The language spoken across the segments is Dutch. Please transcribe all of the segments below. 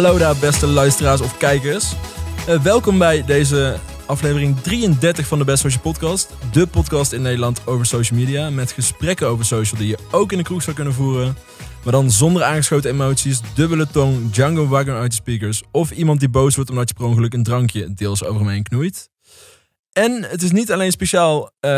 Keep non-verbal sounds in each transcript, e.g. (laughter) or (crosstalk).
Hallo daar beste luisteraars of kijkers. Eh, welkom bij deze aflevering 33 van de Best Social Podcast. De podcast in Nederland over social media. Met gesprekken over social die je ook in de kroeg zou kunnen voeren. Maar dan zonder aangeschoten emoties, dubbele tong, jungle Wagon uit de speakers. Of iemand die boos wordt omdat je per ongeluk een drankje deels over hem heen knoeit. En het is niet alleen speciaal eh,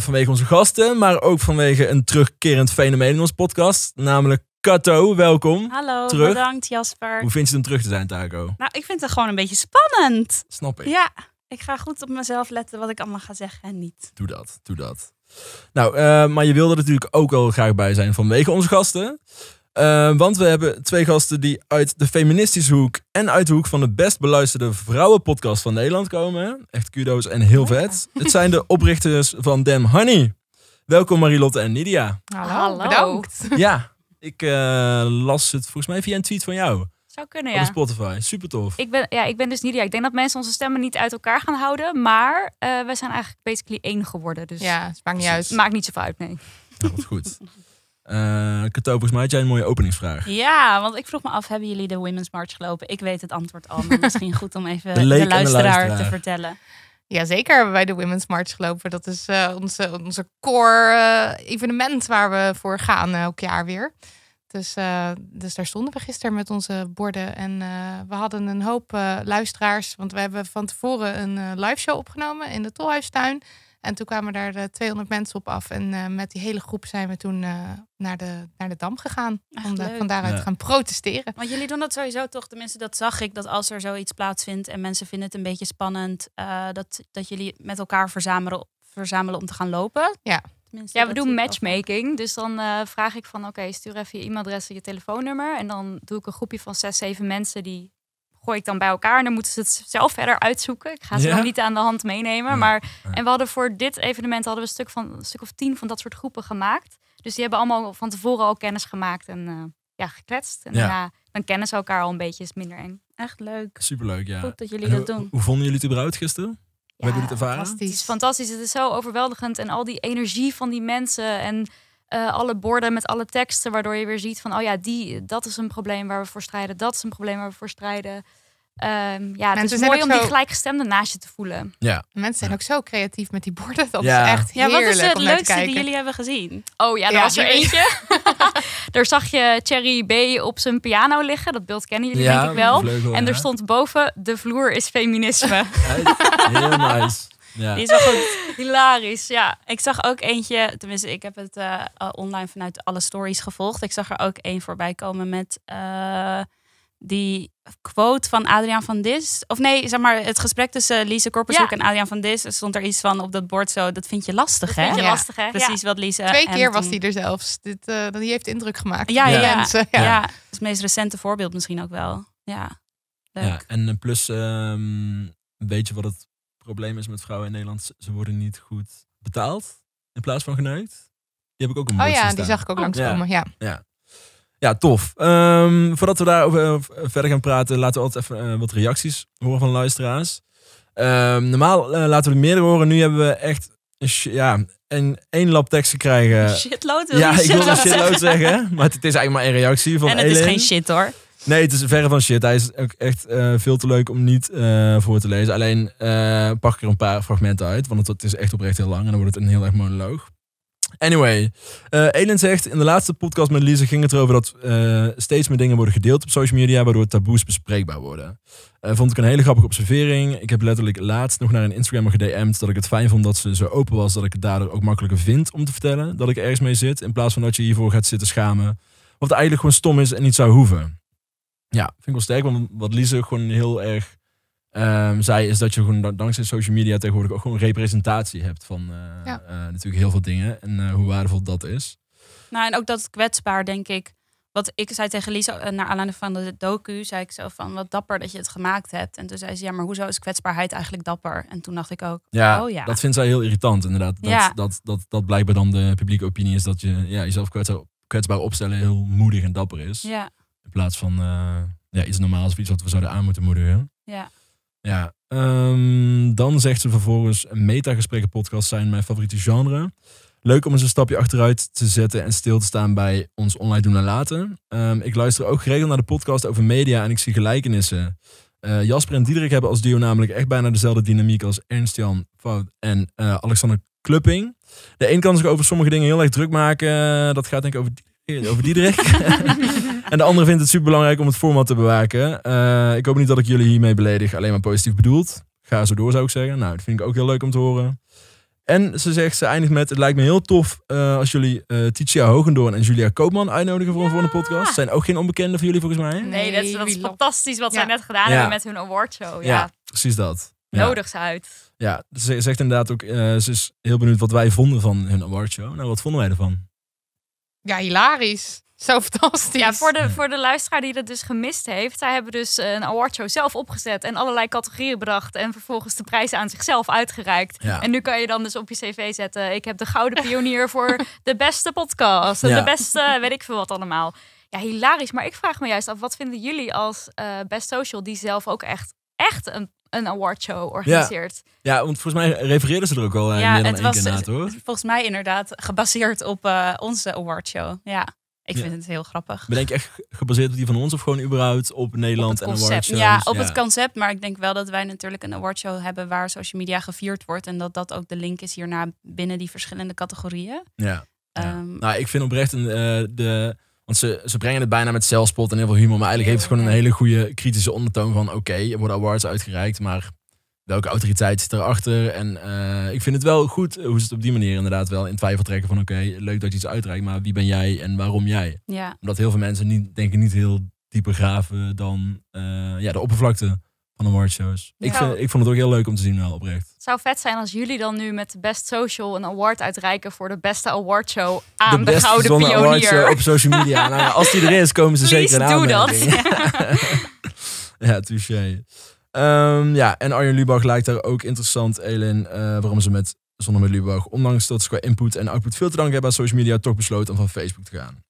vanwege onze gasten, maar ook vanwege een terugkerend fenomeen in ons podcast. Namelijk Kato, welkom. Hallo, terug. bedankt Jasper. Hoe vind je het om terug te zijn, Taco? Nou, ik vind het gewoon een beetje spannend. Snap ik. Ja, ik ga goed op mezelf letten wat ik allemaal ga zeggen en niet. Doe dat, doe dat. Nou, eh, maar je wilde er natuurlijk ook wel graag bij zijn vanwege onze gasten. Eh, want we hebben twee gasten die uit de feministische hoek en uit de hoek van de best beluisterde vrouwenpodcast van Nederland komen. Echt kudo's en heel vet. Het zijn de oprichters van Dem Honey. Welkom Marilotte en Nidia. Hallo. Bedankt. Ja, ik eh, las het volgens mij via een tweet van jou. Zou kunnen, ja. Op Spotify. Super tof. Ik ben, ja, ik ben dus Nidia. Ik denk dat mensen onze stemmen niet uit elkaar gaan houden. Maar uh, eh, we zijn eigenlijk basically één geworden. Dus ja, het maakt niet uit. maakt niet zoveel uit, nee. dat is goed. Uh, (laughs) eh, Kato, volgens mij had jij een mooie openingsvraag. Ja, want ik vroeg me af, hebben jullie de Women's March gelopen? Ik weet het antwoord al, maar (laughs) misschien goed om even de, luisteraar, de luisteraar, te vertellen. Ja, zeker hebben wij de Women's March gelopen. Dat is eh, onze, onze core eh, evenement waar we voor gaan eh, elk jaar weer. Dus, dus daar stonden we gisteren met onze borden. En we hadden een hoop luisteraars. Want we hebben van tevoren een live show opgenomen in de Tolhuistuin. En toen kwamen daar 200 eh, mensen op af. En eh, met die hele groep zijn we toen eh, naar, de, naar de Dam gegaan. om daar van daaruit te gaan protesteren. Want jullie doen dat sowieso toch? Tenminste, dat zag ik. Dat als er zoiets plaatsvindt en mensen vinden het een beetje spannend. dat, dat jullie met elkaar verzamelen, verzamelen om te gaan lopen. Ja. ja, we doen matchmaking. Dus dan vraag ik van oké, stuur even je e-mailadres en je telefoonnummer. En dan doe ik een groepje van zes, zeven mensen die gooi ik dan bij elkaar. En dan moeten ze het zelf verder uitzoeken. Ik ga ze nog niet aan de hand meenemen. Maar, en we hadden voor dit evenement hadden we een stuk, van, een stuk of tien van dat soort groepen gemaakt. Dus die hebben allemaal van tevoren al kennis gemaakt en uh, ja, gekletst. En daarna dan kennen ze elkaar al een beetje, is minder eng. Echt leuk. Superleuk, ja. Goed dat jullie dat doen. Hoe, vonden jullie het überhaupt gisteren? Ja, hebben het ervaren? Fantastisch. Het is fantastisch. Het is zo overweldigend. En al die energie van die mensen. En eh, alle borden met alle teksten, waardoor je weer ziet van, oh ja, die, dat is een probleem waar we voor strijden, dat is een probleem waar we voor strijden. Ehm, ja, het is mooi om die gelijkgestemde naast je te voelen. Ja. Mensen zijn ook zo creatief met die borden. Dat ja. is echt heerlijk Ja, wat is het leukste die jullie hebben gezien? Oh ja, daar was er eentje. (laughs) daar zag je Cherry B. op zijn piano liggen. Dat beeld kennen jullie denk ik wel. en er stond boven, de vloer is feminisme. Heel nice. Ja. Die is wel goed. (laughs) Hilarisch, ja. Ik zag ook eentje, tenminste, ik heb het eh, online vanuit alle stories gevolgd. Ik zag er ook één voorbij komen met eh, die quote van Adriaan van Dis. Of nee, zeg maar, het gesprek tussen Lise Korpershoek en Adriaan van Dis. Er stond er iets van op dat bord zo, dat vind je lastig, dat hè? vind je lastig, hè? Precies wat Lise... Twee keer was hij er zelfs. Dit, eh, die heeft indruk gemaakt. Ja, ja. Mensen. ja. het meest recente voorbeeld misschien ook wel. Ja, leuk. Ja, en plus, um, weet je wat het probleem is met vrouwen in Nederland, ze worden niet goed betaald in plaats van geneukt. Die heb ik ook een Oh ja, die zag ik ook langskomen, ja. ja. ja. Ja, tof. Ehm, voordat we daarover eh, verder gaan praten, laten we altijd even eh, wat reacties horen van luisteraars. Ehm, normaal eh, laten we meer meerdere horen. Nu hebben we echt een, ja, een, een lap tekst te krijgen. Shitload Ja, ik wil een shitload zeggen. Maar het, is eigenlijk maar een reactie van En het is geen shit hoor. Nee, het is verre van shit. Hij is ook echt eh, veel te leuk om niet eh, voor te lezen. Alleen eh, pak ik er een paar fragmenten uit, want het, is echt oprecht heel lang en dan wordt het een heel erg monoloog. Anyway, Elin zegt, in de laatste podcast met Lisa ging het erover dat steeds meer dingen worden gedeeld op social media, waardoor taboes bespreekbaar worden. vond ik een hele grappige observering. Ik heb letterlijk laatst nog naar een Instagrammer gedm'd dat ik het fijn vond dat ze zo open was, dat ik het daardoor ook makkelijker vind om te vertellen dat ik ergens mee zit, in plaats van dat je hiervoor gaat zitten schamen, wat eigenlijk gewoon stom is en niet zou hoeven. Ja, vind ik wel sterk. Want wat Lise gewoon heel erg ehm, zei, is dat je gewoon dankzij social media tegenwoordig ook gewoon representatie hebt van eh, eh, natuurlijk heel veel dingen. En eh, hoe waardevol dat is. Nou, en ook dat kwetsbaar, denk ik. Wat ik zei tegen Lise naar aanleiding van de docu, zei ik zo van wat dapper dat je het gemaakt hebt. En toen zei ze, ja, maar hoezo is kwetsbaarheid eigenlijk dapper? En toen dacht ik ook, ja, oh ja. Dat vindt zij heel irritant, inderdaad. Dat, ja. dat, dat, dat, dat blijkbaar dan de publieke opinie is dat je ja, jezelf kwetsbaar, kwetsbaar opstellen heel moedig en dapper is. Ja. In plaats van eh, ja, iets normaals of iets wat we zouden aan moeten moedigen. Ja. Ja, ehm, dan zegt ze vervolgens: gesprekken podcast zijn mijn favoriete genre. Leuk om eens een stapje achteruit te zetten en stil te staan bij ons online doen en laten. Ehm, ik luister ook geregeld naar de podcast over media en ik zie gelijkenissen. Eh, Jasper en Diederik hebben als duo namelijk echt bijna dezelfde dynamiek als Ernst-Jan Fout en eh, Alexander Klupping. De een kan zich over sommige dingen heel erg druk maken. Dat gaat denk ik over over Diederik. (laughs) en de andere vindt het super belangrijk om het format te bewaken. Eh, ik hoop niet dat ik jullie hiermee beledig, alleen maar positief bedoeld. Ga zo door, zou ik zeggen. Nou, dat vind ik ook heel leuk om te horen. En ze zegt, ze eindigt met, het lijkt me heel tof eh, als jullie uh, Titia Hogendoorn en Julia Koopman uitnodigen voor een volgende podcast. Zijn ook geen onbekenden voor jullie volgens mij. Nee, dat is, dat is fantastisch wat zij net gedaan hebben met hun awardshow. Ja, precies dat. Nodig ze uit. Ja, ze zegt inderdaad ook, ze is heel benieuwd wat wij vonden van hun awardshow. Nou, wat vonden wij ervan? Ja, hilarisch. Zo fantastisch. Ja, voor de, voor de luisteraar die dat dus gemist heeft. Zij hebben dus eh, een awardshow zelf opgezet en allerlei categorieën bedacht. En vervolgens de prijzen aan zichzelf uitgereikt. En nu kan je dan dus op je cv zetten. Ik heb de gouden pionier voor (laughs) de beste podcast. de beste, weet ik veel wat allemaal. Ja, hilarisch. Maar ik vraag me juist af, wat vinden jullie als eh, Best Social, die zelf ook echt, echt een een awardshow organiseert. Ja. ja, want volgens mij refereerden ze er ook al eh, ja, meer dan het was, keer dus Volgens mij inderdaad gebaseerd op uh, onze awardshow. Ja, ik vind het heel grappig. Bedenk je echt gebaseerd op die van ons of gewoon überhaupt op Nederland op en awardshows? Ja, op het concept. Maar ik denk wel dat wij natuurlijk een awardshow hebben waar social media gevierd wordt. En dat dat ook de link is hierna binnen die verschillende categorieën. Ja. Ehm, nou, ik vind oprecht een, eh, de want ze, ze brengen het bijna met zelfspot en heel veel humor. Maar eigenlijk heeft het gewoon een hele goede kritische ondertoon van... Oké, er worden awards uitgereikt, maar welke autoriteit zit erachter? En eh, ik vind het wel goed hoe ze het op die manier inderdaad wel in twijfel trekken van... Oké, leuk dat je iets uitreikt, maar wie ben jij en waarom jij? Ja. Omdat heel veel mensen niet, denk ik niet heel dieper graven dan eh, ja, de oppervlakte van awardshows. Ja. Ik, vind, ik vond het ook heel leuk om te zien wel, oprecht. Het zou vet zijn als jullie dan nu met Best Social een award uitreiken voor de beste awardshow aan de, de Gouden Pionier. op social media. (laughs) Nou als die er is, komen ze Please zeker aan. Doe dat. ja, (laughs) touche. Ehm, ja, en Arjen Lubach lijkt daar ook interessant, Elin, eh, waarom ze met Zonder met Lubach, ondanks dat ze qua input en output veel te danken hebben aan social media, toch besloten om van Facebook te gaan.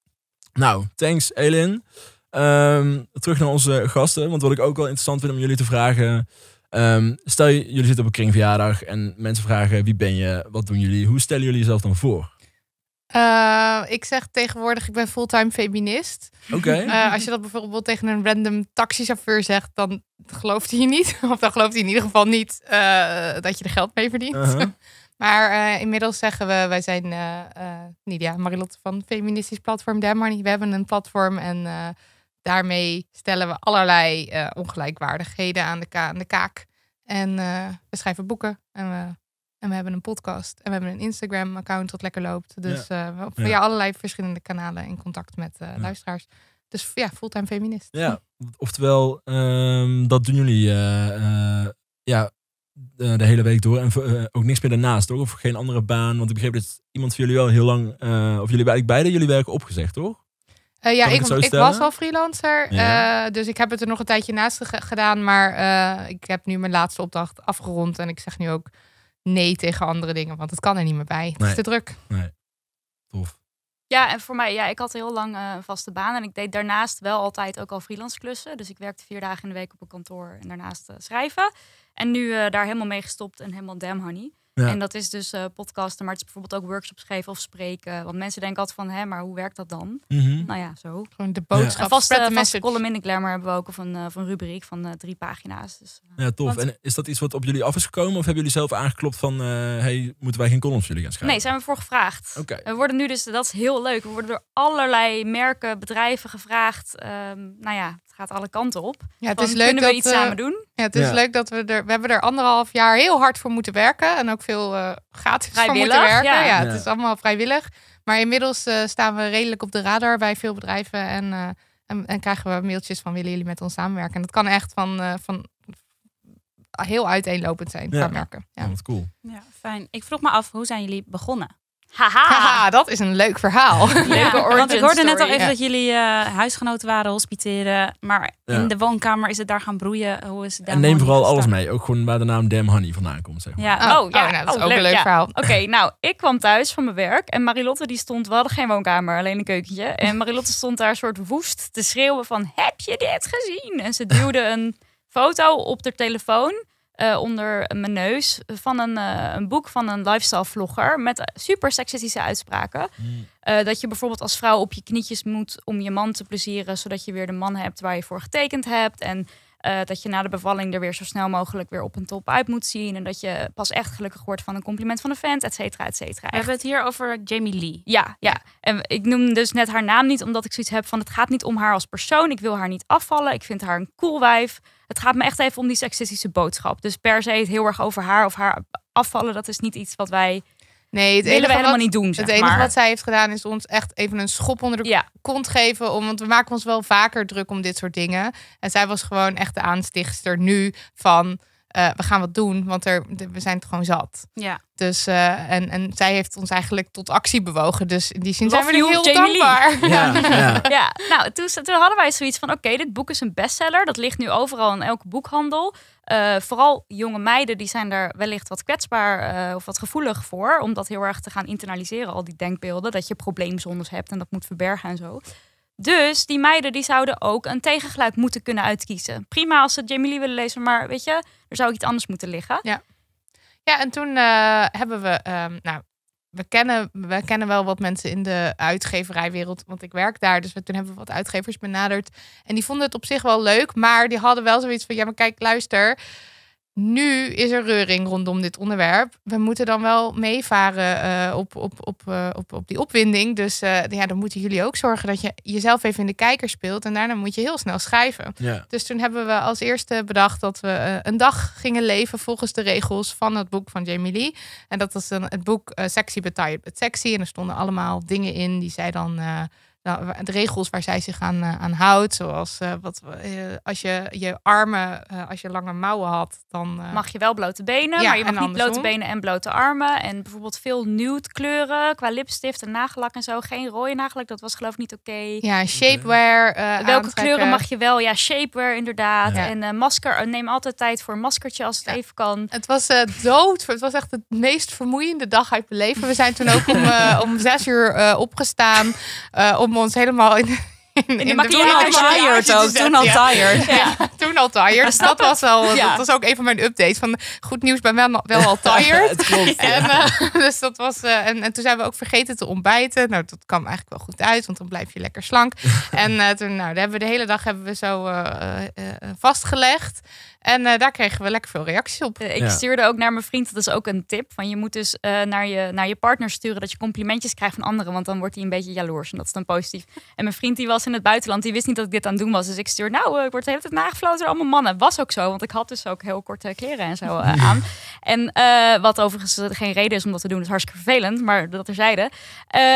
Nou, thanks Elin. Ehm, terug naar onze gasten, want wat ik ook wel interessant vind om jullie te vragen, Ehm, stel jullie zitten op een kringverjaardag en mensen vragen wie ben je, wat doen jullie, hoe stellen jullie jezelf dan voor? Eh, ik zeg tegenwoordig, ik ben fulltime feminist. Oké. Eh, als je dat bijvoorbeeld tegen een random taxichauffeur zegt, dan gelooft hij je niet. (laughs) Of dan gelooft hij in ieder geval niet eh, dat je er geld mee verdient. Uh-huh. (laughs) Maar inmiddels zeggen we, wij zijn Nidia Marilotte van Feministisch Platform Demarnie. We hebben een platform en daarmee stellen we allerlei eh, ongelijkwaardigheden aan de, kaak. En eh, we schrijven boeken en we, en we hebben een podcast en we hebben een Instagram-account dat lekker loopt. Dus eh, ja. uh, allerlei verschillende kanalen in contact met luisteraars. Dus ja, fulltime feminist. Ja, oftewel, ehm, dat doen jullie ja, de, hele week door. En ook niks meer daarnaast, toch? Of geen andere baan. Want ik begreep dat iemand van jullie wel heel lang. of jullie eigenlijk beide jullie werk opgezegd, toch? Eh, ja, ik, ik, was al freelancer. Eh, dus ik heb het er nog een tijdje naast gedaan. Maar eh, ik heb nu mijn laatste opdracht afgerond. En ik zeg nu ook nee tegen andere dingen. Want het kan er niet meer bij. Het is te druk. Nee. Tof. Ja, en voor mij, ja, ik had heel lang een vaste baan. En ik deed daarnaast wel altijd ook al freelance klussen. Dus ik werkte vier dagen in de week op een kantoor. En daarnaast schrijven. En nu daar helemaal mee gestopt en helemaal damn honey. En dat is dus eh, podcasten, maar het is bijvoorbeeld ook workshops geven of spreken. Want mensen denken altijd van, hè, maar hoe werkt dat dan? Mhm. Nou ja, zo. Gewoon de boodschap. Ja. Een vaste, eh, column in de Glamour hebben we ook, of een, eh, of rubriek van drie pagina's. Dus, ja, tof. En is dat iets wat op jullie af is gekomen? Of hebben jullie zelf aangeklopt van, hey, moeten wij geen columns jullie gaan schrijven? Nee, zijn we voor gevraagd. Oké. We worden nu dus, dat is heel leuk, we worden door allerlei merken, bedrijven gevraagd. Ehm, nou ja, gaat alle kanten op. Ja, het is leuk kunnen dat we iets samen eh, doen. Ja, het is leuk dat we er. We hebben er anderhalf jaar heel hard voor moeten werken. En ook veel uh, gratis voor moeten werken. Ja. ja het is allemaal vrijwillig. Maar inmiddels eh, staan we redelijk op de radar bij veel bedrijven. En, en, krijgen we mailtjes van willen jullie met ons samenwerken. En dat kan echt van, van heel uiteenlopend zijn, ja. merken. Ja. dat cool. Ja, fijn. Ik vroeg me af, hoe zijn jullie begonnen? Haha. dat is een leuk verhaal. (laughs) Leuke ja, want ik hoorde net al even dat jullie eh, huisgenoten waren, hospiteren. Maar in de woonkamer is het daar gaan broeien. Hoe is en neem vooral alles mee. Ook gewoon waar de naam Dem Honey vandaan komt. Zeg maar. ja. Oh, oh ja, oh, nou, dat is oh, ook een leuk verhaal. Oké, (laughs) nou, ik kwam thuis van mijn werk. En Marilotte die stond, we hadden geen woonkamer, alleen een keukentje. En Marilotte stond daar een soort woest te schreeuwen van, heb je dit gezien? En ze duwde een foto op de telefoon eh, onder mijn neus van een, eh, een, boek van een lifestyle vlogger met eh, super seksistische uitspraken. Hmm. dat je bijvoorbeeld als vrouw op je knietjes moet om je man te plezieren, zodat je weer de man hebt waar je voor getekend hebt. En dat je na de bevalling er weer zo snel mogelijk weer op een top uit moet zien. En dat je pas echt gelukkig wordt van een compliment van een vent, et cetera, et cetera. We hebben het hier over Jamie Lee. Ja, ja. En ik noem dus net haar naam niet, omdat ik zoiets heb van het gaat niet om haar als persoon. Ik wil haar niet afvallen. Ik vind haar een cool wijf het gaat me echt even om die seksistische boodschap. Dus per se het heel erg over haar of haar afvallen, dat is niet iets wat wij Nee, het willen we helemaal niet doen. het enige wat zij heeft gedaan is ons echt even een schop onder de ja. kont geven. Om, want we maken ons wel vaker druk om dit soort dingen. En zij was gewoon echt de aanstichter nu van eh, we gaan wat doen, want er, we zijn het gewoon zat. Ja. Dus, eh, en, en zij heeft ons eigenlijk tot actie bewogen. Dus in die zin zijn we heel dankbaar. Ja, ja. (laughs) ja, nou, toen, toen hadden wij zoiets van... oké, dit boek is een bestseller. Dat ligt nu overal in elke boekhandel. Eh, vooral jonge meiden, die zijn daar wellicht wat kwetsbaar of wat gevoelig voor. Om dat heel erg te gaan internaliseren, al die denkbeelden. Dat je probleemzones hebt en dat moet verbergen en zo. Dus die meiden die zouden ook een tegengeluid moeten kunnen uitkiezen. Prima als ze Jamie Lee willen lezen, maar weet je, er zou iets anders moeten liggen. Ja, ja en toen eh, hebben we, ehm, nou, we kennen, we kennen wel wat mensen in de uitgeverijwereld, want ik werk daar. Dus we, toen hebben we wat uitgevers benaderd. En die vonden het op zich wel leuk, maar die hadden wel zoiets van: ja, maar kijk, luister nu is er reuring rondom dit onderwerp. We moeten dan wel meevaren eh, op, op, op, eh, op, op die opwinding. Dus eh, ja, dan moeten jullie ook zorgen dat je jezelf even in de kijker speelt. En daarna moet je heel snel schrijven. Dus toen hebben we als eerste bedacht dat we een dag gingen leven volgens de regels van het boek van Jamie Lee. En dat was een het boek Sexy But Het But Sexy. En er stonden allemaal dingen in die zij dan nou, de regels waar zij zich aan, eh, aan houdt. Zoals eh, wat, eh, als je je armen, als je lange mouwen had, dan... mag je wel blote benen, maar je mag niet blote benen en blote armen. En bijvoorbeeld veel nude kleuren qua lipstift en nagellak en zo. Geen rode nagellak, dat was geloof ik niet oké. Ja, shapewear Welke kleuren mag je wel? Ja, shapewear inderdaad. Ja. En masker, neem altijd tijd voor een maskertje als het even kan. Het was dood. Het was echt het meest vermoeiende dag uit mijn leven. We zijn toen ook om, om zes uur opgestaan. om ons helemaal in, de Toen al tired Toen al tired. Toen al Dus dat was, al, dat was ook een van mijn updates. Van goed nieuws, ben wel, wel al (laughs) tired. Het en, eh, (laughs) dus dat was, eh, en, en, toen zijn we ook vergeten te ontbijten. Nou, dat kwam eigenlijk wel goed uit, want dan blijf je lekker slank. (laughs) en eh, toen nou, hebben we de hele dag hebben we zo vastgelegd. En eh, daar kregen we lekker veel reacties op. Eh, ik stuurde ook naar mijn vriend, dat is ook een tip. Van je moet dus eh, naar, je, naar je partner sturen dat je complimentjes krijgt van anderen. Want dan wordt hij een beetje jaloers en dat is dan positief. (laughs) En mijn vriend die was in het buitenland, die wist niet dat ik dit aan het doen was. Dus ik stuurde. nou, ik word de hele tijd nagefloten door allemaal mannen. Was ook zo, want ik had dus ook heel korte kleren en zo aan. En wat overigens geen reden is om dat te doen, is hartstikke vervelend. Maar dat terzijde.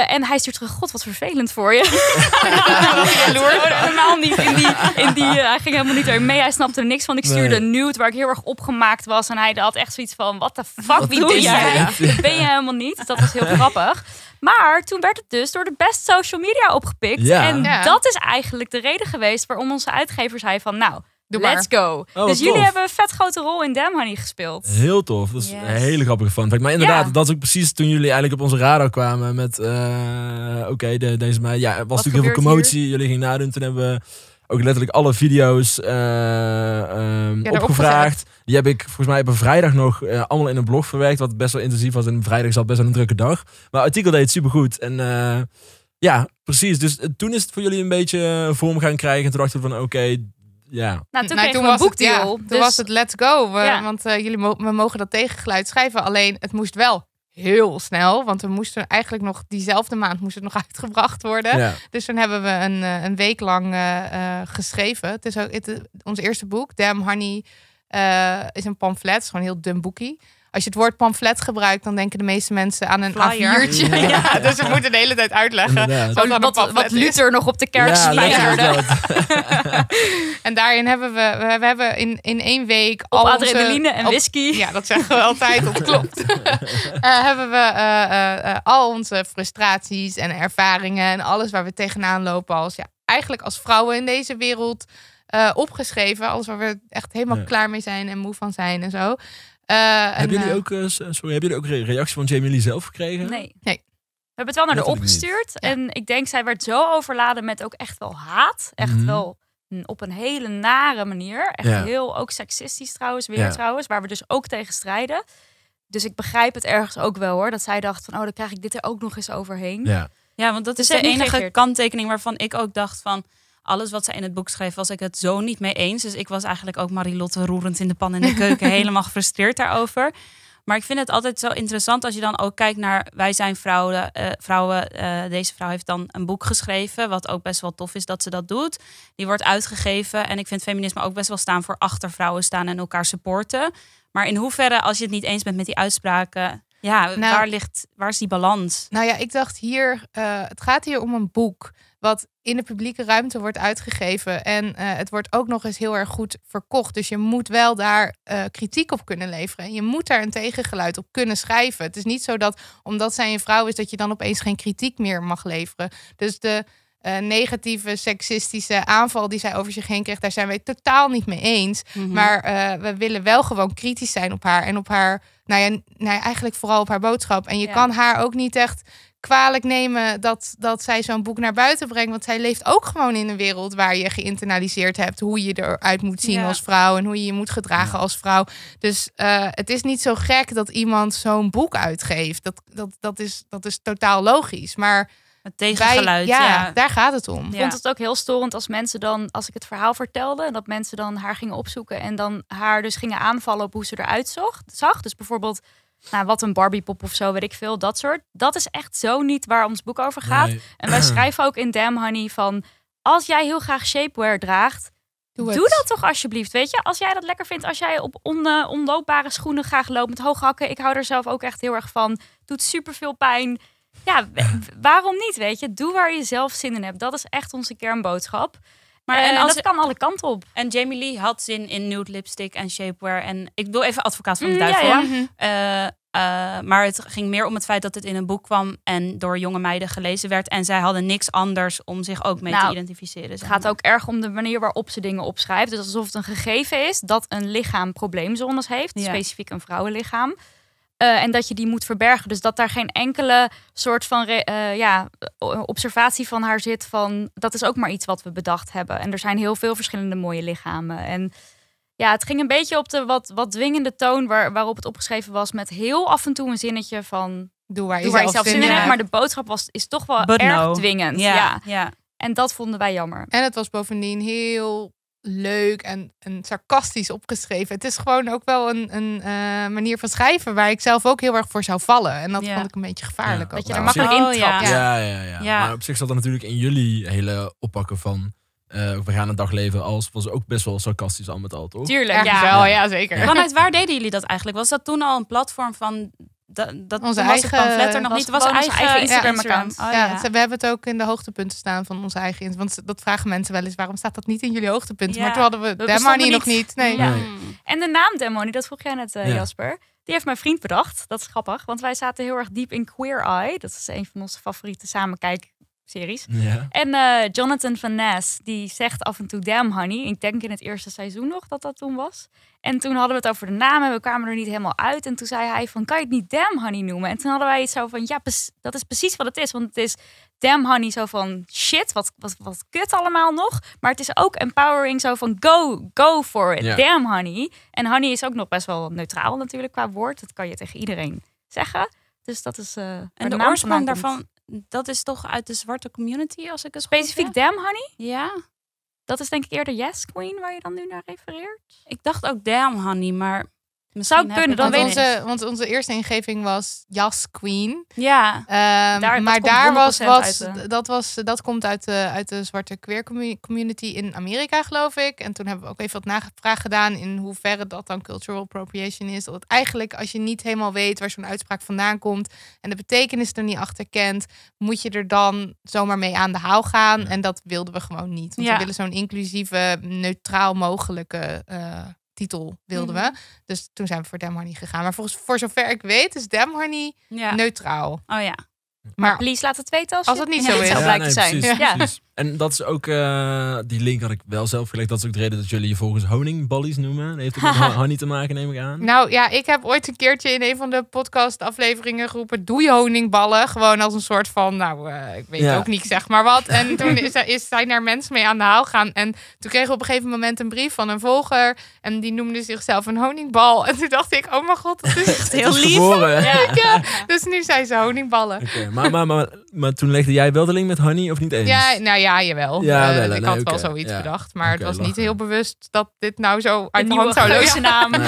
en hij stuurt terug, god, wat vervelend voor je. (laughs) jaloers. (laughs) Helemaal niet in die, in die hij ging helemaal niet ermee. Hij snapte er niks van. Ik stuurde Benieuwd waar ik heel erg opgemaakt was. En hij had echt zoiets van, wat the fuck, wie doe jij? Ben je helemaal niet? dat was heel grappig. Maar toen werd het dus door de best social media opgepikt. En dat is eigenlijk de reden geweest waarom onze uitgever zei van... nou, Let's go. Oh, dus jullie hebben een vet grote rol in Damn Honey gespeeld. Heel tof. Dat is een hele grappige van. Maar inderdaad, dat is ook precies toen jullie eigenlijk op onze radar kwamen met... Eh, oké, de, deze mij. Ja, er was natuurlijk heel veel commotie. Jullie gingen nadoen. Toen hebben we ook letterlijk alle video's eh, ehm, opgevraagd. Die heb ik volgens mij op vrijdag nog eh, allemaal in een blog verwerkt. Wat best wel intensief was. En vrijdag zat best wel een drukke dag. Maar artikel deed het supergoed. En eh, ja, precies. Dus toen is het voor jullie een beetje vorm gaan krijgen. En toen dachten we van oké, ja. Nou, toen, nou, toen was boekdeal. Het, dus... Toen was het let's go. Want jullie we mogen dat tegengeluid schrijven. Alleen het moest wel heel snel. Want we moesten eigenlijk nog diezelfde maand moest het nog (laughs) uitgebracht worden. Dus toen hebben we een, eh, een week lang eh, eh, geschreven. Het is ook, ons eerste boek, Damn Honey, is een pamflet. Het is gewoon een heel dun boekie als je het woord pamflet gebruikt, dan denken de meeste mensen aan een a (laughs) Ja. dus we moeten de hele tijd uitleggen wat, wat, wat, Luther nog op de kerk ja, (laughs) en daarin hebben we, we hebben in, in één week al adrenaline onze, en whisky. ja, dat zeggen we altijd, dat (laughs) klopt. Eh, hebben we eh, eh, al onze frustraties en ervaringen en alles waar we tegenaan lopen als ja, eigenlijk als vrouwen in deze wereld opgeschreven. Alles waar we echt helemaal klaar mee zijn en moe van zijn en zo. Eh, hebben, jullie eh, ook, eh, sorry, hebben jullie ook een reactie van Jamie Lee zelf gekregen? Nee. nee. We hebben het wel naar de opgestuurd. En ik denk, zij werd zo overladen met ook echt wel haat. Echt mhm. wel op een hele nare manier. Echt heel, ook seksistisch trouwens, weer trouwens. Waar we dus ook tegen strijden. Dus ik begrijp het ergens ook wel hoor. Dat zij dacht van, oh, dan krijg ik dit er ook nog eens overheen. Ja, ja want dat dus is de enige kanttekening waarvan ik ook dacht van alles wat zij in het boek schreef, was ik het zo niet mee eens. Dus ik was eigenlijk ook Marilotte roerend in de pan in de keuken, (laughs) helemaal gefrustreerd daarover. Maar ik vind het altijd zo interessant als je dan ook kijkt naar wij zijn vrouwen. Eh, vrouwen eh, deze vrouw heeft dan een boek geschreven, wat ook best wel tof is dat ze dat doet. Die wordt uitgegeven en ik vind feminisme ook best wel staan voor achter vrouwen staan en elkaar supporten. Maar in hoeverre, als je het niet eens bent met die uitspraken, ja, nou- waar ligt, waar is die balans? Nou ja, ik dacht hier, eh, het gaat hier om een boek wat in de publieke ruimte wordt uitgegeven. En eh, het wordt ook nog eens heel erg goed verkocht. Dus je moet wel daar eh, kritiek op kunnen leveren. En je moet daar een tegengeluid op kunnen schrijven. Het is niet zo dat omdat zij een vrouw is, dat je dan opeens geen kritiek meer mag leveren. Dus de eh, negatieve seksistische aanval die zij over zich heen kreeg, daar zijn wij totaal niet mee eens. Mhm. Maar we willen wel gewoon kritisch zijn op haar en op haar, nou ja, nou eigenlijk vooral op haar boodschap. En je kan haar ook niet echt kwalijk nemen dat, dat zij zo'n boek naar buiten brengt. Want zij leeft ook gewoon in een wereld waar je geïnternaliseerd hebt hoe je eruit moet zien als vrouw en hoe je je moet gedragen als vrouw. Dus eh, het is niet zo gek dat iemand zo'n boek uitgeeft. Dat, dat, dat, is, dat is totaal logisch. Maar. Het tegengeluid, ja, ja, daar gaat het om. Ik vond het ook heel storend als mensen dan, als ik het verhaal vertelde, dat mensen dan haar gingen opzoeken en dan haar dus gingen aanvallen op hoe ze eruit zag. Dus bijvoorbeeld, nou, wat een Barbiepop of zo, weet ik veel, dat soort. Dat is echt zo niet waar ons boek over gaat. En wij (clears throat) schrijven ook in Damn Honey van, als jij heel graag shapewear draagt, doe, dat toch alsjeblieft, weet je. Als jij dat lekker vindt, als jij op on, onloopbare schoenen graag loopt met hoge hakken. Ik hou er zelf ook echt heel erg van. Doet superveel pijn. Ja, (clears throat) waarom niet, weet je. Doe waar je zelf zin in hebt. Dat is echt onze kernboodschap. Maar en eh, dat kan alle kanten op. En Jamie Lee had zin in nude lipstick en shapewear. En ik bedoel even advocaat van de mm, duivel. Mhm. Eh, eh, maar het ging meer om het feit dat het in een boek kwam en door jonge meiden gelezen werd. En zij hadden niks anders om zich ook mee te nou, identificeren. Het gaat ook erg om de manier waarop ze dingen opschrijft. Dus alsof het een gegeven is dat een lichaam probleemzones heeft. Specifiek een vrouwenlichaam. Eh, en dat je die moet verbergen. Dus dat daar geen enkele soort van eh, ja, observatie van haar zit van dat is ook maar iets wat we bedacht hebben. En er zijn heel veel verschillende mooie lichamen. En ja, het ging een beetje op de wat, wat dwingende toon waar, waarop het opgeschreven was met heel af en toe een zinnetje van doe waar je, zelf zin in Maar de boodschap was, is toch wel erg dwingend. ja. ja. En dat vonden wij jammer. En het was bovendien heel leuk en, sarcastisch opgeschreven. Het is gewoon ook wel een, een eh, manier van schrijven waar ik zelf ook heel erg voor zou vallen. En dat vond ik een beetje gevaarlijk. Ja. Dat je er makkelijk in Ja, ja, Maar op zich zat er natuurlijk in jullie hele oppakken van... Uh, we gaan een dag leven als was ook best wel sarcastisch al met al, toch? Tuurlijk, ja. ja zeker. Vanuit waar deden jullie dat eigenlijk? Was dat toen al een platform van dat, dat onze eigen pamflet nog was niet. was onze eigen, Instagram-account. ja, oh, We hebben het ook in de hoogtepunten staan van onze eigen Instagram. Want dat vragen mensen wel eens, waarom staat dat niet in jullie hoogtepunten? Maar toen hadden we, we Demony nog niet. Nee. En de naam Demony, dat vroeg jij net eh, Jasper. Die heeft mijn vriend bedacht. Dat is grappig, want wij zaten heel erg diep in Queer Eye. Dat is een van onze favoriete samenkijk series. Ja. En eh, Jonathan Van Ness, die zegt af en toe damn honey. Ik denk in het eerste seizoen nog dat dat toen was. En toen hadden we het over de naam en we kwamen er niet helemaal uit. En toen zei hij van, kan je het niet damn honey noemen? En toen hadden wij iets zo van, ja, dat is precies wat het is. Want het is damn honey zo van, shit, wat, wat, wat kut allemaal nog. Maar het is ook empowering zo van, go, go for it, damn honey. En honey is ook nog best wel neutraal natuurlijk qua woord. Dat kan je tegen iedereen zeggen. Dus dat is. Eh, en de, de oorsprong daarvan dat is toch uit de zwarte community, als ik het Specifiek Damn Honey? Ja. Dat is denk ik eerder Yes Queen, waar je dan nu naar refereert. Ik dacht ook Damn Honey, maar zou kunnen, dan want onze, want onze eerste ingeving was Jas Queen. Ja, ehm, maar daar was wat, eh. dat, was, dat komt uit de, uit de zwarte queer community in Amerika, geloof ik. En toen hebben we ook even wat nagevraagd gedaan in hoeverre dat dan cultural appropriation is. Dat eigenlijk als je niet helemaal weet waar zo'n uitspraak vandaan komt en de betekenis er niet achter kent, moet je er dan zomaar mee aan de haal gaan. En dat wilden we gewoon niet. Want we willen zo'n inclusieve, neutraal mogelijke... Eh, titel wilden we. Mhm. Dus toen zijn we voor Dem Honey gegaan. Maar volgens voor zover ik weet is Dem Honey ja. neutraal. Oh ja. Maar, please laat het weten als, als het niet zo is. Ja, zijn. ja. En dat is ook, eh, die link had ik wel zelf gelegd. Dat is ook de reden dat jullie je volgens honingballies noemen. Dat heeft ook met (laughs) honey te maken, neem ik aan. Nou ja, ik heb ooit een keertje in een van de podcastafleveringen geroepen: doe je honingballen? Gewoon als een soort van, nou, eh, ik weet ook niet, zeg maar wat. En toen is, is, zijn mensen mee aan de haal gaan. En toen kregen we op een gegeven moment een brief van een volger. En die noemde zichzelf een honingbal. En toen dacht ik, oh mijn god, dat is (laughs) echt heel lief. Eh, (laughs) dus nu zijn ze honingballen. maar, maar, maar, maar, toen legde jij wel de link met honey of niet eens? Ja, nou ja ja, jawel. Eh, wel, ik had wel zoiets gedacht. bedacht. Maar het was niet heel bewust dat dit nou zo uit de, hand zou lopen. (laughs)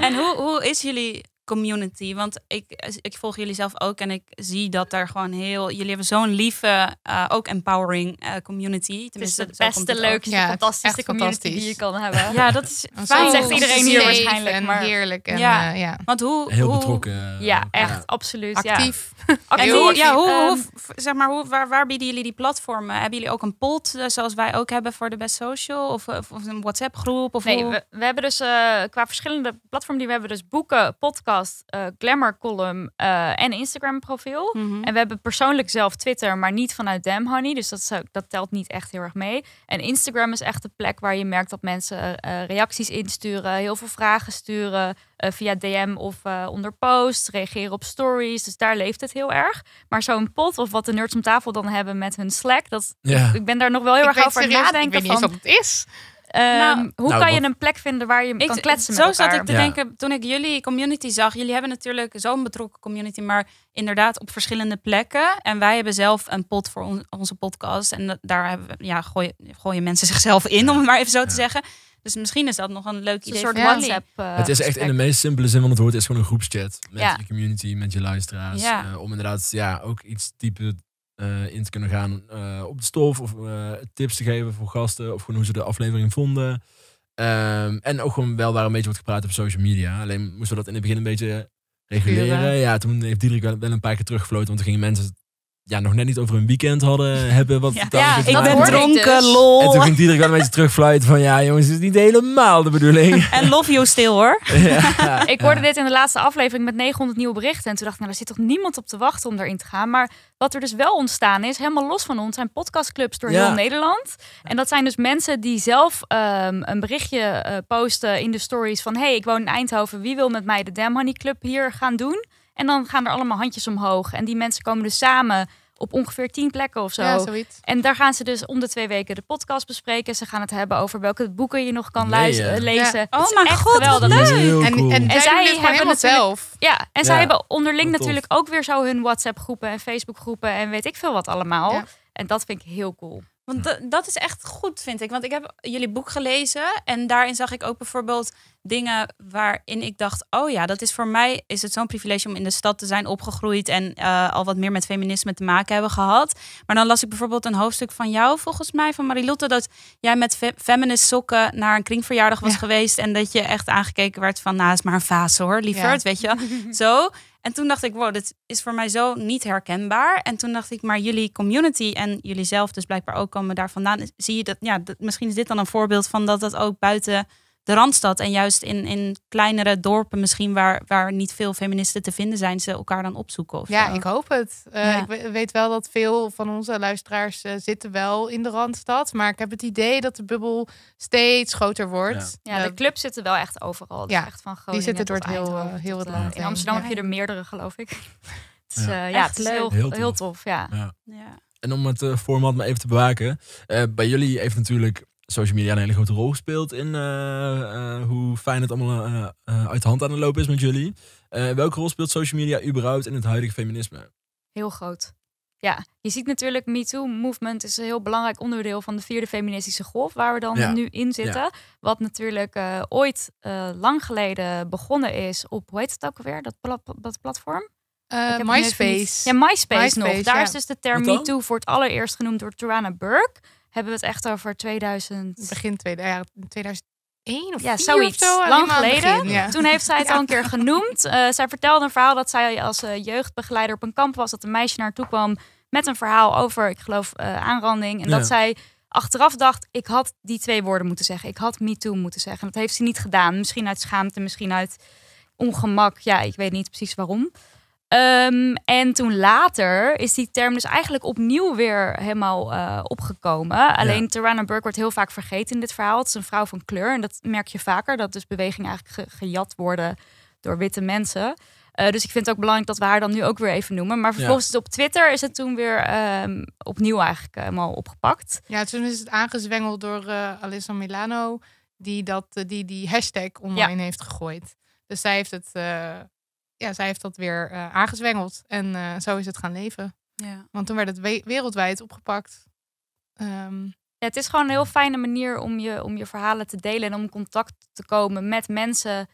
en hoe, hoe is jullie community. Want ik, ik volg jullie zelf ook en ik zie dat daar gewoon heel. Jullie hebben zo'n lieve, eh, ook empowering eh, community. Tenminste, het de beste, leukste, ja, fantastische community die je kan hebben. Ja, dat is (laughs) fijn. zegt iedereen hier waarschijnlijk. maar heerlijk. En, ja. Eh, ja. Want hoe, heel hoe, betrokken. Ja, echt, absoluut. Actief. (laughs) Actief. Hoe, ja, hoe, ehm, hoe, zeg maar, hoe, waar, bieden jullie die platformen? Hebben jullie ook een pot, zoals wij ook hebben voor de Best Social? Of, of, een WhatsApp groep? Of nee, we, we, hebben dus qua verschillende platformen die we hebben, dus boeken, podcasts podcast, eh, glamour column eh, en Instagram profiel. Mhm. En we hebben persoonlijk zelf Twitter, maar niet vanuit DM Honey. Dus dat, dat telt niet echt heel erg mee. En Instagram is echt de plek waar je merkt dat mensen eh, reacties insturen, heel veel vragen sturen via DM of onder post, reageren op stories. Dus daar leeft het heel erg. Maar zo'n pot of wat de nerds om tafel dan hebben met hun Slack, dat, ja. ik, ben daar nog wel heel erg over nadenken. Ik weet niet van, wat het is. Ehm, nou, nou, hoe kan je een plek vinden waar je kan kletsen met Zo zat ik te denken toen ik jullie community zag. Jullie hebben natuurlijk zo'n betrokken community, maar inderdaad op verschillende plekken. En wij hebben zelf een pot voor onze podcast. En daar hebben we, ja, gooien, mensen zichzelf in, om het maar even zo te zeggen. Dus misschien is dat nog een leuk idee. Een soort WhatsApp. Eh, het is echt in de meest simpele zin van het woord is gewoon een groepschat met ja. je community, met je luisteraars, eh, om inderdaad ja ook iets dieper, eh, in te kunnen gaan eh, op de stof. Of eh, tips te geven voor gasten. Of gewoon hoe ze de aflevering vonden. Ehm, en ook gewoon wel daar een beetje wordt gepraat op social media. Alleen moesten we dat in het begin een beetje reguleren. Ja, toen heeft Diederik wel, wel een paar keer teruggefloten. Want er gingen mensen ja, nog net niet over een weekend hadden, (laughs) hebben. Wat ja, ja ik ben dronken, dus. lol. En toen ging iedereen wel een beetje terugfluiten van... ja, jongens, dit is niet helemaal de bedoeling. (laughs) En love you still, hoor. (laughs) ik hoorde dit in de laatste aflevering met 900 nieuwe berichten. En toen dacht ik, nou, daar zit toch niemand op te wachten om daarin te gaan. Maar wat er dus wel ontstaan is, helemaal los van ons... zijn podcastclubs door heel Nederland. En dat zijn dus mensen die zelf ehm, een berichtje eh, posten in de stories van... hey, ik woon in Eindhoven, wie wil met mij de Dem Honey Club hier gaan doen? En dan gaan er allemaal handjes omhoog. En die mensen komen dus samen op ongeveer tien plekken of zo. Ja, en daar gaan ze dus om de twee weken de podcast bespreken. Ze gaan het hebben over welke boeken je nog kan luisteren, eh, lezen. Oh mijn god, wat leuk. En, en, zij hebben het zelf. Ja, en zij hebben onderling natuurlijk ook weer zo hun WhatsApp groepen en Facebook groepen en weet ik veel wat allemaal. En dat vind ik heel cool. Want dat, is echt goed, vind ik. Want ik heb jullie boek gelezen en daarin zag ik ook bijvoorbeeld dingen waarin ik dacht, oh ja, dat is voor mij is het zo'n privilege om in de stad te zijn opgegroeid en eh, al wat meer met feminisme te maken hebben gehad. Maar dan las ik bijvoorbeeld een hoofdstuk van jou, volgens mij, van Marilotte, dat jij met feminist sokken naar een kringverjaardag was geweest en dat je echt aangekeken werd van, nou, is maar een vaas hoor, lieverd, weet je (laughs) Zo. En toen dacht ik, wow, dit is voor mij zo niet herkenbaar. En toen dacht ik, maar jullie community en jullie zelf dus blijkbaar ook komen daar vandaan. Zie je dat, ja, misschien is dit dan een voorbeeld van dat dat ook buiten de Randstad. En juist in, in kleinere dorpen misschien waar, waar niet veel feministen te vinden zijn, ze elkaar dan opzoeken. ja, ik hoop het. Eh, ik weet wel dat veel van onze luisteraars eh, zitten wel in de Randstad. Maar ik heb het idee dat de bubbel steeds groter wordt. Ja, de eh, clubs zitten wel echt overal. ja, echt van Groningen die zitten door het heel, heel het land. In Amsterdam heb je er meerdere, geloof ik. (laughs) het is, ja, ja het is heel, heel tof. Heel tof ja. En om het format maar even te bewaken. bij jullie heeft natuurlijk social media een hele grote rol gespeeld in eh, eh, hoe fijn het allemaal eh, uit de hand aan het lopen is met jullie. welke rol speelt social media überhaupt in het huidige feminisme? Heel groot. Ja, je ziet natuurlijk MeToo-movement is een heel belangrijk onderdeel van de vierde feministische golf, waar we dan nu in zitten. Wat natuurlijk ooit lang geleden begonnen is op, hoe heet het ook alweer, dat, dat platform? MySpace. Ja, MySpace. nog. Daar is dus de term MeToo voor het allereerst genoemd door Tarana Burke hebben we het echt over 2000. Begin 2001 of ja, zoiets. Of zo, Lang geleden. Toen heeft zij het al een keer genoemd. Eh, zij vertelde een verhaal dat zij als eh, jeugdbegeleider op een kamp was. Dat een meisje naartoe kwam met een verhaal over, ik geloof, eh, aanranding. En dat zij achteraf dacht, ik had die twee woorden moeten zeggen. Ik had me too moeten zeggen. dat heeft ze niet gedaan. Misschien uit schaamte, misschien uit ongemak. Ja, ik weet niet precies waarom. Ehm, en toen later is die term dus eigenlijk opnieuw weer helemaal eh, opgekomen. Alleen Terrana Tarana Burke wordt heel vaak vergeten in dit verhaal. Het is een vrouw van kleur en dat merk je vaker. Dat dus bewegingen eigenlijk gejat worden door witte mensen. Eh, dus ik vind het ook belangrijk dat we haar dan nu ook weer even noemen. Maar vervolgens ja. op Twitter is het toen weer ehm, opnieuw eigenlijk eh, helemaal opgepakt. Ja, toen is het aangezwengeld door uh, Alissa Milano, die, dat, die die hashtag online heeft gegooid. Dus zij heeft het ja, zij heeft dat weer uh, aangezwengeld. En eh, zo is het gaan leven. Ja. Want toen werd het wereldwijd opgepakt. Ehm, ja, het is gewoon een heel fijne manier om je, om je verhalen te delen en om contact te komen met mensen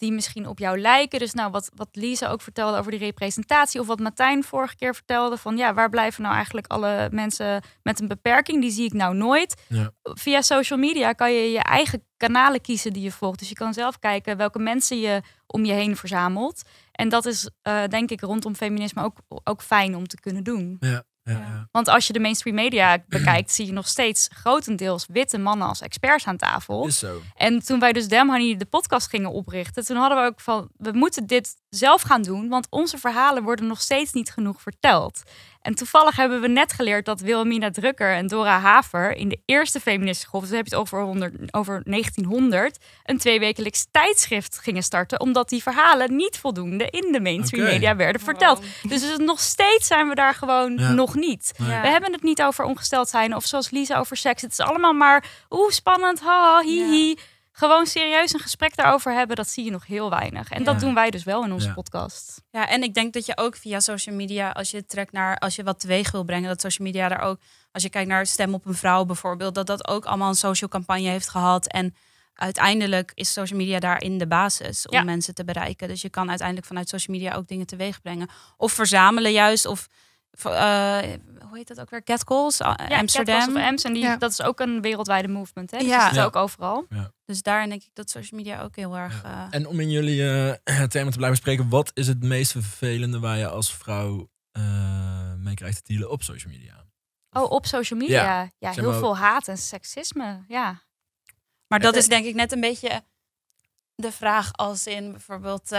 die misschien op jou lijken. Dus nou, wat, wat Lisa ook vertelde over die representatie, of wat Martijn vorige keer vertelde, van ja, waar blijven nou eigenlijk alle mensen met een beperking? Die zie ik nou nooit. Ja. Via social media kan je je eigen kanalen kiezen die je volgt. Dus je kan zelf kijken welke mensen je om je heen verzamelt. En dat is, eh, denk ik, rondom feminisme ook, ook fijn om te kunnen doen. Ja. Want als je de mainstream media (clears throat) bekijkt, zie je nog steeds grotendeels witte mannen als experts aan tafel. Is zo. En toen wij dus Dem Honey de podcast gingen oprichten, toen hadden we ook van, we moeten dit zelf gaan doen, want onze verhalen worden nog steeds niet genoeg verteld. En toevallig hebben we net geleerd dat Wilhelmina Drucker en Dora Haver in de eerste feministische golf, dus heb je het over, over 1900, een tweewekelijks tijdschrift gingen starten, omdat die verhalen niet voldoende in de mainstream media werden verteld. Dus, dus, nog steeds zijn we daar gewoon nog niet. We hebben het niet over ongesteld zijn of zoals Lisa over seks. Het is allemaal maar, oeh, spannend, ha, hi, gewoon serieus een gesprek daarover hebben, dat zie je nog heel weinig. En dat doen wij dus wel in onze podcast. Ja, en ik denk dat je ook via social media, als je trekt naar, als je wat teweeg wil brengen, dat social media daar ook, als je kijkt naar Stem op een Vrouw bijvoorbeeld, dat dat ook allemaal een social campagne heeft gehad. En uiteindelijk is social media daarin de basis om mensen te bereiken. Dus je kan uiteindelijk vanuit social media ook dingen teweeg brengen. Of verzamelen juist, of eh, hoe heet dat ook weer? Catcalls, eh, Amsterdam. en die, dat is ook een wereldwijde movement. Hè? Dus ja. is ook overal. Dus daarin denk ik dat social media ook heel erg... Eh, en om in jullie uh, (clears throat) thema te blijven spreken. Wat is het meest vervelende waar je als vrouw mee krijgt te dealen op social media? Oh, op social media? Ja, heel veel haat en seksisme. Ja. Maar dat is denk ik net een beetje de vraag als in bijvoorbeeld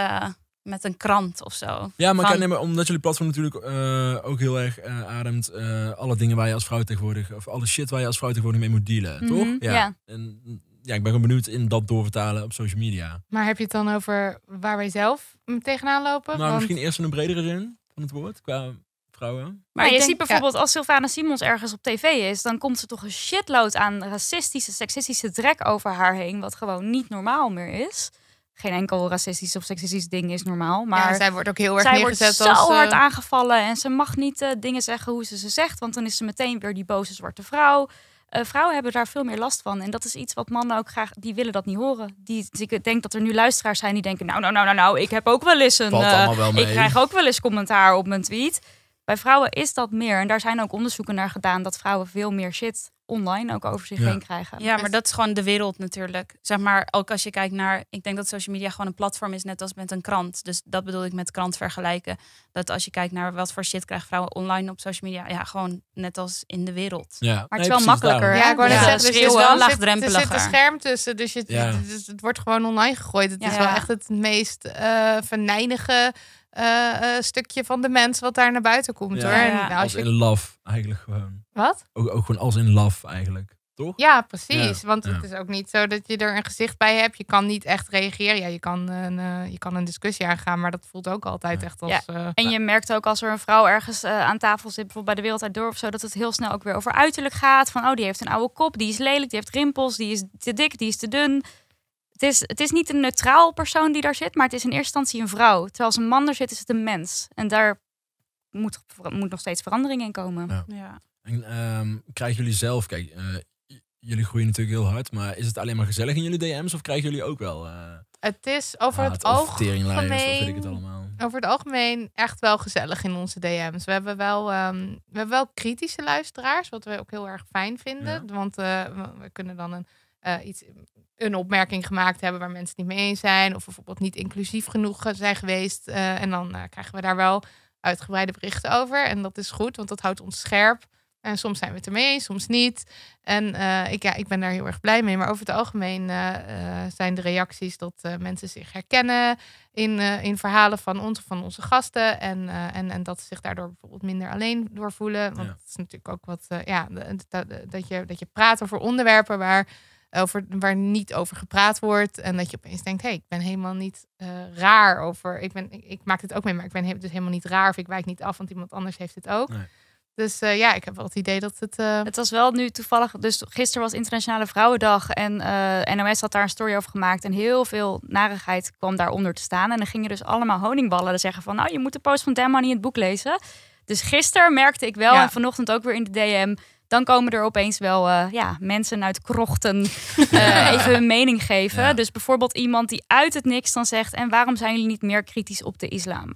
met een krant of zo. Ja, maar, Van... nee, maar omdat jullie platform natuurlijk eh, ook heel erg eh, ademt. Eh, alle dingen waar je als vrouw tegenwoordig. of alle shit waar je als vrouw tegenwoordig mee moet dealen, mhm, toch? Ja. En ja, ik ben benieuwd in dat doorvertalen op social media. Maar heb je het dan over waar wij zelf tegenaan lopen? Nou, misschien eerst een bredere zin van het woord qua vrouwen. Maar, je ziet bijvoorbeeld als Sylvana Simons ergens op tv is, dan komt er toch een shitload aan racistische, seksistische drek over haar heen, wat gewoon niet normaal meer is geen enkel racistisch of seksistisch ding is normaal. Maar ja, zij wordt ook heel erg zij neergezet wordt zo eh, hard aangevallen. En ze mag niet uh, dingen zeggen hoe ze ze zegt. Want dan is ze meteen weer die boze zwarte vrouw. Eh, vrouwen hebben daar veel meer last van. En dat is iets wat mannen ook graag... Die willen dat niet horen. Die, ik denk dat er nu luisteraars zijn die denken... Nou, nou, nou, nou, nou ik heb ook wel eens een... ik krijg ook wel eens commentaar op mijn tweet. Bij vrouwen is dat meer. En daar zijn ook onderzoeken naar gedaan... dat vrouwen veel meer shit online ook over zich heen krijgen. Ja, maar dat is gewoon de wereld natuurlijk. Zeg maar, ook als je kijkt naar, ik denk dat social media gewoon een platform is, net als met een krant. Dus dat bedoel ik met krant vergelijken. Dat als je kijkt naar wat voor shit krijgen vrouwen online op social media, ja, gewoon net als in de wereld. Ja. Maar het is wel makkelijker. Ja, ik word ja. Zeggen, dus het is dus Er zit een scherm tussen, dus het, wordt gewoon online gegooid. Het is wel echt het meest uh, eh, venijnige eh, eh, stukje van de mens wat daar naar buiten komt, hoor. En nou, als, je... in love eigenlijk gewoon. Wat? Ook, gewoon als in love eigenlijk. Toch? Ja, precies. Want het is ook niet zo dat je er een gezicht bij hebt. Je kan niet echt reageren. Ja, je kan eh, een, uh, je kan een discussie aangaan, maar dat voelt ook altijd echt als... Eh, en je merkt ook als er een vrouw ergens aan tafel zit, bijvoorbeeld bij de Wereld Uit Door of zo, dat het heel snel ook weer over uiterlijk gaat. Van, oh, die heeft een oude kop, die is lelijk, die heeft rimpels, die is te dik, die is te dun. Het is, het is niet een neutraal persoon die daar zit, maar het is in eerste instantie een vrouw. Terwijl als een man er zit, is het een mens. En daar moet, moet nog steeds verandering in komen. Ja. En ehm, krijgen jullie zelf, kijk, eh, jullie groeien natuurlijk heel hard, maar is het alleen maar gezellig in jullie DM's of krijgen jullie ook wel? Eh, het is over ah, het algemeen. Ik het allemaal. Over het algemeen echt wel gezellig in onze DM's. We hebben wel, um, we hebben wel kritische luisteraars, wat we ook heel erg fijn vinden. Want eh, we kunnen dan een, iets, een opmerking gemaakt hebben waar mensen niet mee eens zijn. Of bijvoorbeeld niet inclusief genoeg zijn geweest. en dan krijgen we daar wel uitgebreide berichten over. En dat is goed, want dat houdt ons scherp. En soms zijn we het ermee soms niet. En eh, ik, ja, ik ben daar heel erg blij mee. Maar over het algemeen eh, eh, zijn de reacties dat mensen zich herkennen in, in verhalen van ons of van onze gasten. En, en, en dat ze zich daardoor bijvoorbeeld minder alleen doorvoelen. Want het is natuurlijk ook wat, ja, dat, dat, je, dat je praat over onderwerpen waar, over, waar niet over gepraat wordt. En dat je opeens denkt, hé, hey, ik ben helemaal niet raar over. Ik, ben, ik, maak dit ook mee, maar ik ben dus helemaal niet raar of ik wijk niet af, want iemand anders heeft het ook. Dus eh, ja, ik heb wel het idee dat het. Eh, het was wel nu toevallig. Dus gisteren was Internationale Vrouwendag. En eh, NOS had daar een story over gemaakt. En heel veel narigheid kwam daaronder te staan. En dan gingen dus allemaal honingballen zeggen van. Nou, je moet de post van Dan Money in het boek lezen. Dus gisteren merkte ik wel. En vanochtend ook weer in de DM. Dan komen er opeens wel ja, mensen uit krochten (laughs) even hun mening geven. Dus bijvoorbeeld iemand die uit het niks dan zegt. En waarom zijn jullie niet meer kritisch op de islam?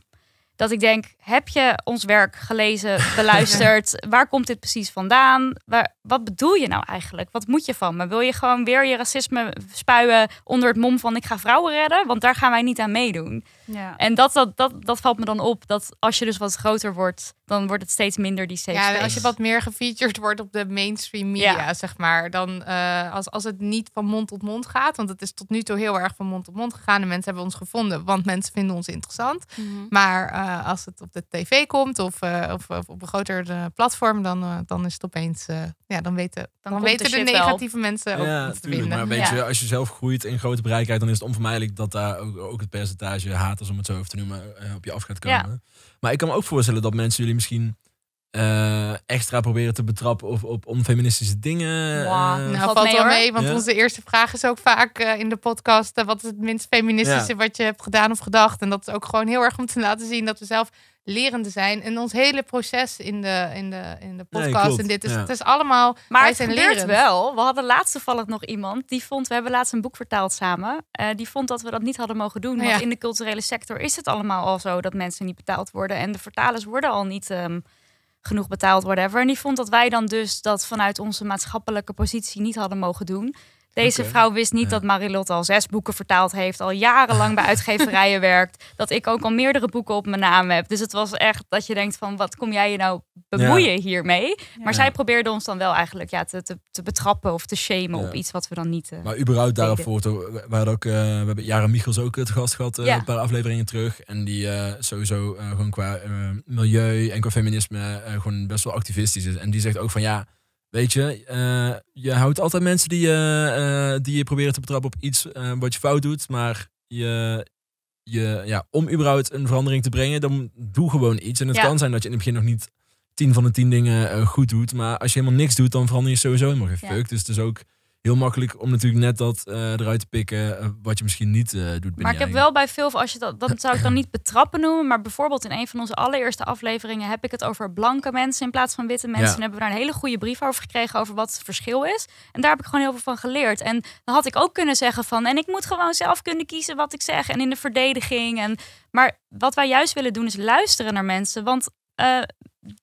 Dat ik denk, heb je ons werk gelezen, (laughs) beluisterd? Waar komt dit precies vandaan? Waar, wat bedoel je nou eigenlijk? Wat moet je van me? Wil je gewoon weer je racisme spuien onder het mom van ik ga vrouwen redden? Want daar gaan wij niet aan meedoen. Ja. En dat, dat, dat, dat valt me dan op. Dat als je dus wat groter wordt, dan wordt het steeds minder die safe Ja, als je wat meer gefeatured wordt op de mainstream media, zeg maar. Dan eh, als, als het niet van mond tot mond gaat. Want het is tot nu toe heel erg van mond tot mond gegaan. En mensen hebben ons gevonden, want mensen vinden ons interessant. Mhm. Maar eh, als het op de tv komt of, eh, of, op een groter platform, dan, dan is het opeens... ja, dan weten, dan, weten de, negatieve mensen ook ja, te vinden. Maar weet je, als je zelf groeit in grote bereikheid, dan is het onvermijdelijk dat daar ook, ook het percentage haat als om het zo over te noemen, eh, op je af gaat komen. Maar ik kan me ook voorstellen dat mensen jullie misschien eh, extra proberen te betrappen of op onfeministische dingen. Wow, eh, nou, nou, valt mee, mee want onze eerste vraag is ook vaak in de podcast: wat is het minst feministische wat je hebt gedaan of gedacht? En dat is ook gewoon heel erg om te laten zien dat we zelf lerende zijn. En ons hele proces in de, in de, in de podcast en dit is, dus het is allemaal. Maar wij het lerend. wel. We hadden laatst toevallig nog iemand die vond, we hebben laatst een boek vertaald samen. Eh, die vond dat we dat niet hadden mogen doen. Want in de culturele sector is het allemaal al zo dat mensen niet betaald worden. En de vertalers worden al niet. Ehm, genoeg betaald, whatever. En die vond dat wij dan dus dat vanuit onze maatschappelijke positie niet hadden mogen doen. Deze vrouw wist niet dat Marilotte al zes boeken vertaald heeft, al jarenlang bij uitgeverijen (laughs) werkt, dat ik ook al meerdere boeken op mijn naam heb. Dus het was echt dat je denkt van, wat kom jij je nou bemoeien hiermee? Maar zij probeerde ons dan wel eigenlijk ja, te, te, te betrappen of te shamen op iets wat we dan niet. Eh, maar überhaupt daarvoor, voort, we, hadden ook, eh, we hebben Jaren Michels ook het eh, gast gehad, uh, een paar afleveringen terug. En die sowieso gewoon qua milieu en qua feminisme gewoon best wel activistisch is. En die zegt ook van ja Weet je, eh, je houdt altijd mensen die, je, eh, die je proberen te betrappen op iets eh, wat je fout doet. Maar je, je, ja, om überhaupt een verandering te brengen, dan doe gewoon iets. En het kan zijn dat je in het begin nog niet tien van de tien dingen goed doet. Maar als je helemaal niks doet, dan verander je sowieso helemaal geen fuck. Dus het is ook heel makkelijk om natuurlijk net dat eh, eruit te pikken eh, wat je misschien niet eh, doet. Maar ik heb wel bij veel, als je dat, dat zou ik dan niet betrappen noemen, maar bijvoorbeeld in een van onze allereerste afleveringen heb ik het over blanke mensen in plaats van witte mensen. En hebben we daar een hele goede brief over gekregen over wat het verschil is. En daar heb ik gewoon heel veel van geleerd. En dan had ik ook kunnen zeggen van, en ik moet gewoon zelf kunnen kiezen wat ik zeg en in de verdediging. En, maar wat wij juist willen doen is luisteren naar mensen, want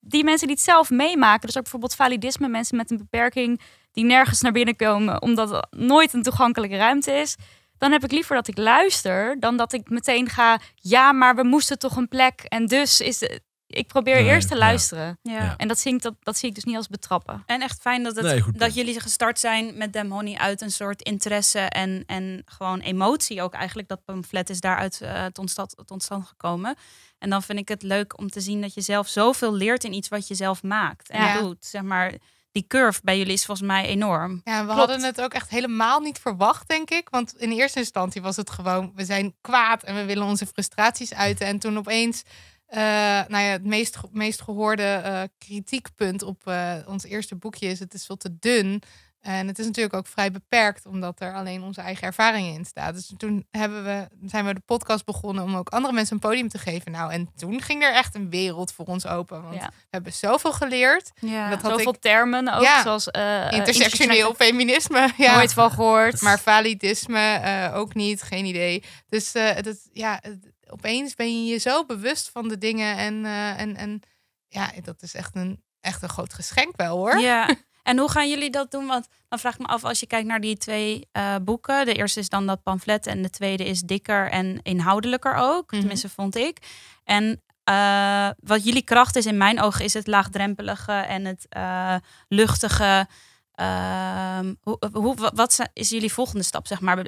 die mensen die het zelf meemaken, dus ook bijvoorbeeld validisme, mensen met een beperking die nergens naar binnen komen, omdat het nooit een toegankelijke ruimte is. Dan heb ik liever dat ik luister dan dat ik meteen ga. Ja, maar we moesten toch een plek. En dus is Ik probeer eerst te luisteren. Ja. En dat zie, ik, dat, dat zie ik dus niet als betrappen. En echt fijn dat, dat jullie gestart zijn met Dem Honey uit een soort interesse en, en gewoon emotie ook eigenlijk. Dat pamflet is daaruit uh, tot, stand, tot gekomen. En dan vind ik het leuk om te zien dat je zelf zoveel leert in iets wat je zelf maakt en doet. Zeg maar, die curve bij jullie is volgens mij enorm. Ja, we hadden het ook echt helemaal niet verwacht, denk ik. Want in eerste instantie was het gewoon, we zijn kwaad en we willen onze frustraties uiten. En toen opeens, eh, nou ja, het meest, meest gehoorde eh, kritiekpunt op eh, ons eerste boekje is, het is wat te dun. En het is natuurlijk ook vrij beperkt, omdat er alleen onze eigen ervaringen in staan. Dus toen hebben we, zijn we de podcast begonnen om ook andere mensen een podium te geven. Nou, en toen ging er echt een wereld voor ons open. Want we hebben zoveel geleerd. Ja, dat had zoveel termen ook, zoals uh, intersectioneel feminisme. Ja. Nooit van gehoord. Maar validisme eh, ook niet, geen idee. Dus dat, ja, opeens ben je je zo bewust van de dingen. En, en, en ja, dat is echt een, echt een groot geschenk wel hoor. Ja. (laughs) En hoe gaan jullie dat doen? Want dan vraag ik me af, als je kijkt naar die twee eh, boeken. De eerste is dan dat pamflet en de tweede is dikker en inhoudelijker ook. Mhm. Tenminste, vond ik. En eh, wat jullie kracht is in mijn ogen, is het laagdrempelige en het eh, luchtige. Ehm, hoe, wat is jullie volgende stap, zeg maar?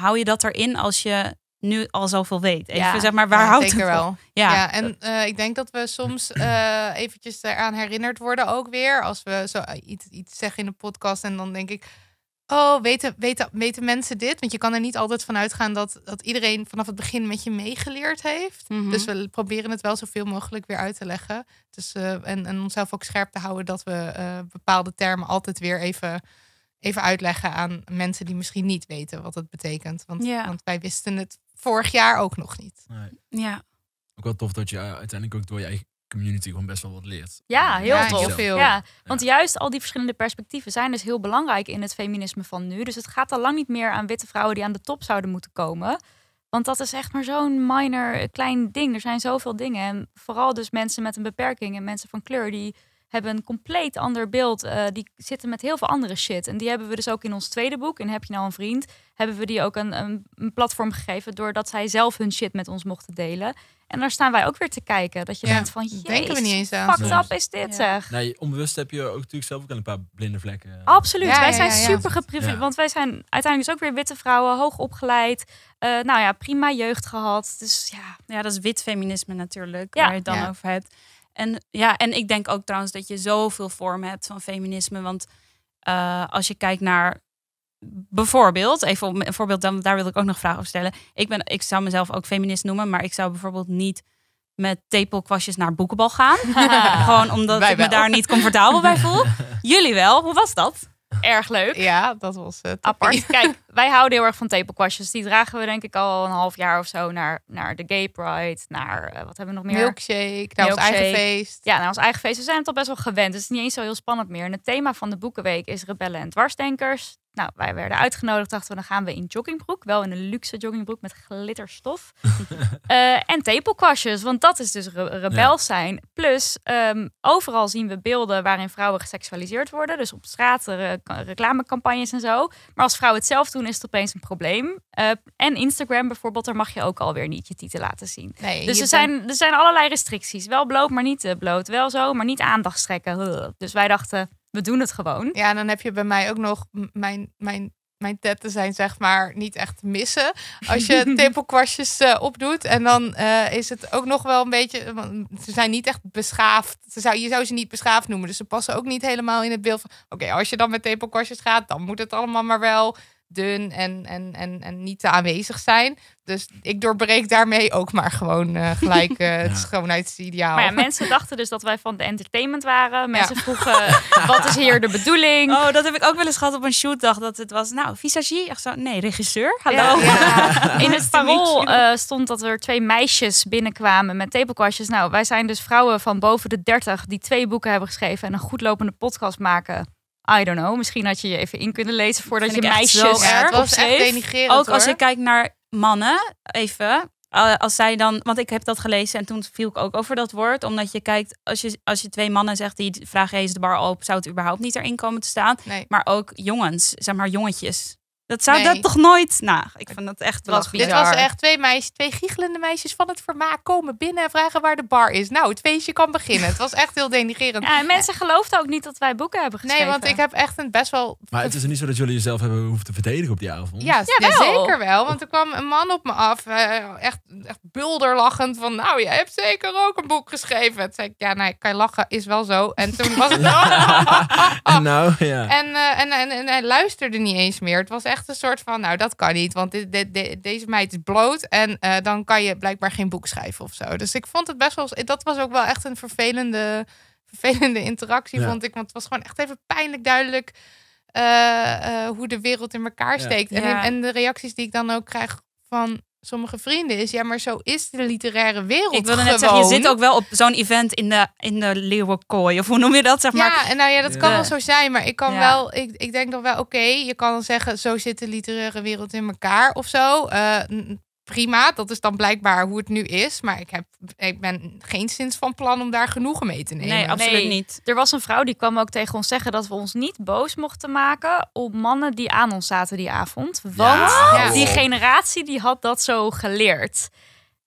hou je dat erin als je nu al zoveel weet. Even ja, zeg maar, waar ja, houdt zeker het wel. Ja. ja. en eh, ik denk dat we soms uh, eventjes eraan herinnerd worden ook weer. Als we zo eh, iets, iets zeggen in de podcast en dan denk ik... Oh, weten, weten, weten mensen dit? Want je kan er niet altijd van uitgaan dat, dat iedereen vanaf het begin met je meegeleerd heeft. Mhm. Dus we proberen het wel zoveel mogelijk weer uit te leggen. Dus, en, en onszelf ook scherp te houden dat we bepaalde termen altijd weer even even uitleggen aan mensen die misschien niet weten wat het betekent. Want, want wij wisten het vorig jaar ook nog niet. Ja. Ook wel tof dat je eh, uiteindelijk ook door je eigen community gewoon best wel wat leert. Ja, heel veel. ja, want juist al die verschillende perspectieven zijn dus heel belangrijk in het feminisme van nu. Dus het gaat al lang niet meer aan witte vrouwen die aan de top zouden moeten komen. Want dat is echt maar zo'n minor klein ding. Er zijn zoveel dingen. En vooral dus mensen met een beperking en mensen van kleur die hebben een compleet ander beeld. Eh, die zitten met heel veel andere shit. En die hebben we dus ook in ons tweede boek, in Heb je nou een vriend, hebben we die ook een, een, platform gegeven doordat zij zelf hun shit met ons mochten delen. En daar staan wij ook weer te kijken. Dat je ja, denkt van, jezus, denken we niet eens aan. fucked up is dit zeg. Nee, onbewust heb je ook natuurlijk zelf ook een paar blinde vlekken. Absoluut, wij zijn super geprivilegeerd. Want wij zijn uiteindelijk dus ook weer witte vrouwen, hoog opgeleid. Eh, nou ja, prima jeugd gehad. Dus ja. Ja, dat is wit feminisme natuurlijk, waar je het dan over hebt. En, ja, en ik denk ook trouwens dat je zoveel vormen hebt van feminisme. Want eh, als je kijkt naar bijvoorbeeld, even een voorbeeld, dan, daar wil ik ook nog vragen over stellen. Ik, ben, ik zou mezelf ook feminist noemen, maar ik zou bijvoorbeeld niet met tepelkwastjes naar boekenbal gaan. (laughs) Gewoon omdat ik me daar niet comfortabel bij voel. (laughs) Jullie wel, hoe was dat? erg leuk. Ja, dat was het. Apart. (laughs) Kijk, wij houden heel erg van tepelkwastjes. Die dragen we denk ik al een half jaar of zo naar, naar de Gay Pride, naar eh, wat hebben we nog meer? Milkshake, naar ons eigen feest. Ja, naar ons eigen feest. We zijn het al best wel gewend. Dus het is niet eens zo heel spannend meer. En het thema van de Boekenweek is rebellen en dwarsdenkers. Nou, wij werden uitgenodigd, dachten we, dan gaan we in joggingbroek. Wel in een luxe joggingbroek met glitterstof. (laughs) Eh, en tepelkwastjes, want dat is dus re rebel zijn. Plus, ehm, overal zien we beelden waarin vrouwen geseksualiseerd worden. Dus op straten, eh, reclamecampagnes en zo. Maar als vrouwen het zelf doen, is het opeens een probleem. Eh, en Instagram bijvoorbeeld, daar mag je ook alweer niet je titel laten zien. dus er, zijn, er zijn allerlei restricties. Wel bloot, maar niet bloot. Wel zo, maar niet aandacht Dus wij dachten we doen het gewoon. Ja, en dan heb je bij mij ook nog mijn, mijn mijn tetten zijn zeg maar niet echt missen. Als je (laughs) tempelkwastjes eh, opdoet. En dan eh, is het ook nog wel een beetje... Eh, ze zijn niet echt beschaafd. zou, je zou ze niet beschaafd noemen. Dus ze passen ook niet helemaal in het beeld van... Oké, als je dan met tempelkwastjes gaat, dan moet het allemaal maar wel dun en, en, en, en niet te aanwezig zijn. Dus ik doorbreek daarmee ook maar gewoon eh, (laughs) gelijk uh, het schoonheidsideaal. Maar mensen dachten dus dat wij van de entertainment waren. Mensen vroegen, (laughs) wat is hier de bedoeling? Oh, dat heb ik ook wel eens gehad op een shootdag. Dat het was, nou, visagie? Echt zo, nee, regisseur, hallo. (laughs) In het parool eh, stond dat er twee meisjes binnenkwamen met tepelkastjes. Nou, wij zijn dus vrouwen van boven de 30 die twee boeken hebben geschreven... en een goedlopende podcast maken I don't know, misschien had je je even in kunnen lezen voordat je meisjes erg ja, was echt Ook als ik kijk naar mannen, even. Eh, als zij dan, want ik heb dat gelezen en toen viel ik ook over dat woord. Omdat je kijkt, als je, als je twee mannen zegt die vragen eens de bar op, zou het überhaupt niet erin komen te staan. Nee. Maar ook jongens, zeg maar jongetjes. Dat zou dat toch nooit. Nou, ik vond dat echt wel bizar. Dit was echt twee meisjes, twee giechelende meisjes van het vermaak komen binnen en vragen waar de bar is. Nou, het feestje kan beginnen. Het was echt heel denigrerend. Ja, en mensen geloofden ook niet dat wij boeken hebben geschreven. Nee, want ik heb echt een best wel. Maar het is er niet zo dat jullie jezelf hebben hoeven te verdedigen op die avond. Ja, ja zeker wel. Want er kwam een man op me af, eh, echt, echt bulderlachend van, nou, jij hebt zeker ook een boek geschreven. Toen zei ik, ja, nee, kan je lachen, is wel zo. En toen was het. (laughs) nou, ja. En, eh, en, en, en, hij luisterde niet eens meer. Het was echt echt een soort van, nou dat kan niet, want dit, deze meid is bloot en eh, dan kan je blijkbaar geen boek schrijven of zo. Dus ik vond het best wel, dat was ook wel echt een vervelende, vervelende interactie, vond ik. Want het was gewoon echt even pijnlijk duidelijk eh, eh, hoe de wereld in elkaar steekt. En, en de reacties die ik dan ook krijg van sommige vrienden is. Ja, maar zo is de literaire wereld. Ik wilde net zeggen, je zit ook wel op zo'n event in de, in de leeuwenkooi. Of hoe noem je dat? Zeg maar. Ja, en nou ja, dat kan wel zo zijn. Maar ik kan wel, ik, ik denk dan wel, oké, je kan dan zeggen, zo zit de literaire wereld in elkaar of zo. Eh, prima, dat is dan blijkbaar hoe het nu is. Maar ik, heb, ik ben geen sinds van plan om daar genoegen mee te nemen. Nee, absoluut niet. Er was een vrouw die kwam ook tegen ons zeggen dat we ons niet boos mochten maken op mannen die aan ons zaten die avond. Want die generatie die had dat zo geleerd.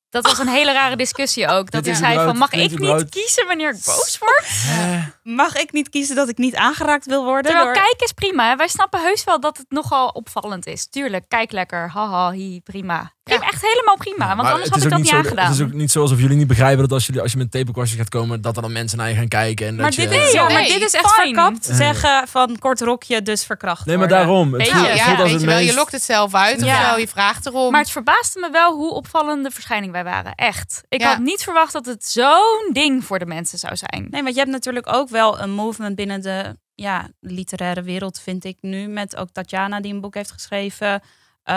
Dat was een hele rare discussie ook. Dat is hij van, mag ik niet kiezen wanneer ik boos word? Eh mag ik niet kiezen dat ik niet aangeraakt wil worden. Terwijl door... is prima. Wij snappen heus wel dat het nogal opvallend is. Tuurlijk, kijk lekker. Haha, hi, prima. prima. Ja. Echt helemaal prima, want anders had ik dat niet aangedaan. Het is ook niet zo alsof jullie niet begrijpen dat als, jullie, als je met tapekwastjes gaat komen, dat er dan mensen naar je gaan kijken. En maar, dat dit is, maar dit is echt fine. verkapt zeggen van kort rokje, dus verkracht Nee, maar daarom. ja, je, wel, je lokt het zelf uit of je vraagt erom. Maar het verbaasde me wel hoe opvallende verschijning wij waren. Echt. Ik had niet verwacht dat het zo'n ding voor de mensen zou zijn. Nee, want je hebt natuurlijk ook wel wel een movement binnen de ja, literaire wereld, vind ik nu. Met ook Tatjana die een boek heeft geschreven. Eh,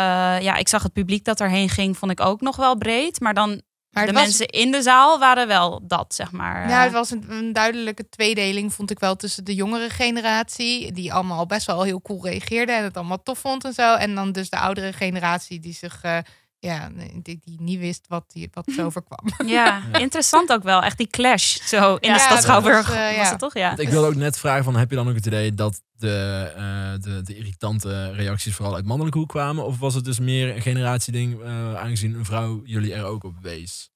ja, ik zag het publiek dat erheen ging, vond ik ook nog wel breed. Maar dan maar de mensen in de zaal waren wel dat, zeg maar. Ja, het eh. was een, duidelijke tweedeling, vond ik wel, tussen de jongere generatie, die allemaal best wel heel cool reageerde en het allemaal tof vond en zo. En dan dus de oudere generatie die zich eh, ja, die, die niet wist wat, die, wat er (laughs) overkwam. Ja, ja. interessant ook wel. Echt die clash zo in de stad Schouwburg eh, was, uh, het toch? Ja. Ik wilde ook net vragen van, heb je dan ook het idee dat de, eh, de, de, irritante reacties vooral uit mannelijke hoek kwamen? Of was het dus meer een generatieding uh, aangezien een vrouw jullie er ook op wees?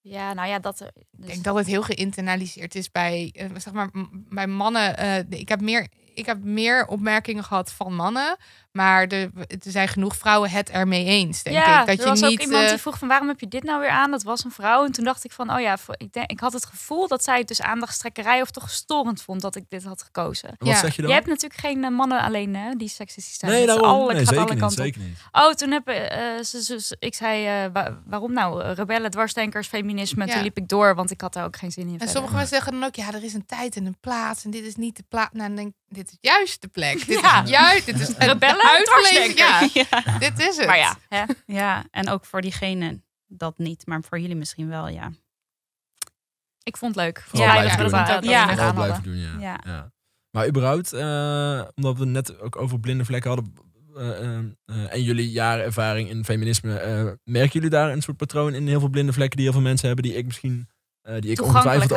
Ja, nou ja, dat. Ik dus denk dat het heel geïnternaliseerd is bij, zeg maar, bij mannen. ik, heb meer, ik heb meer opmerkingen gehad van mannen. Maar er, er, zijn genoeg vrouwen het ermee eens, denk ik. Dat er was ook iemand die eh, vroeg van waarom heb je dit nou weer aan? Dat was een vrouw. En toen dacht ik van, oh ja, ik, ik had het gevoel dat zij het dus aandachtstrekkerij of toch storend vond dat ik dit had gekozen. Wat ja. zeg je dan? Je hebt natuurlijk geen eh, mannen alleen hè, die seksistisch zijn. Nee, daarom. Alle, nee, zeker, niet, Oh, toen heb uh, ze, ik zei, uh, waarom nou? Rebellen, dwarsdenkers, feminisme. Ja. Toen liep ik door, want ik had daar ook geen zin in. En sommigen sommige zeggen dan ook, ja, er is een tijd en een plaats. En dit is niet de plaats. Nou, dit is juist de plek. Dit (laughs) ja. is juist, dit is (laughs) rebellen uitgeleverd. Ja. (laughs) (laughs) Dit is het. Maar ja. ja. en ook voor diegene dat niet, maar voor jullie misschien wel, ja. Ik vond het leuk. ja, ja, ja. doen, ja. ja. Maar überhaupt, eh, omdat we net ook over blinde vlekken hadden, eh, eh, en jullie jaren ervaring in feminisme, merken jullie daar een soort patroon in heel veel blinde vlekken die heel veel mensen hebben, die ik misschien uh, die ik ongetwijfeld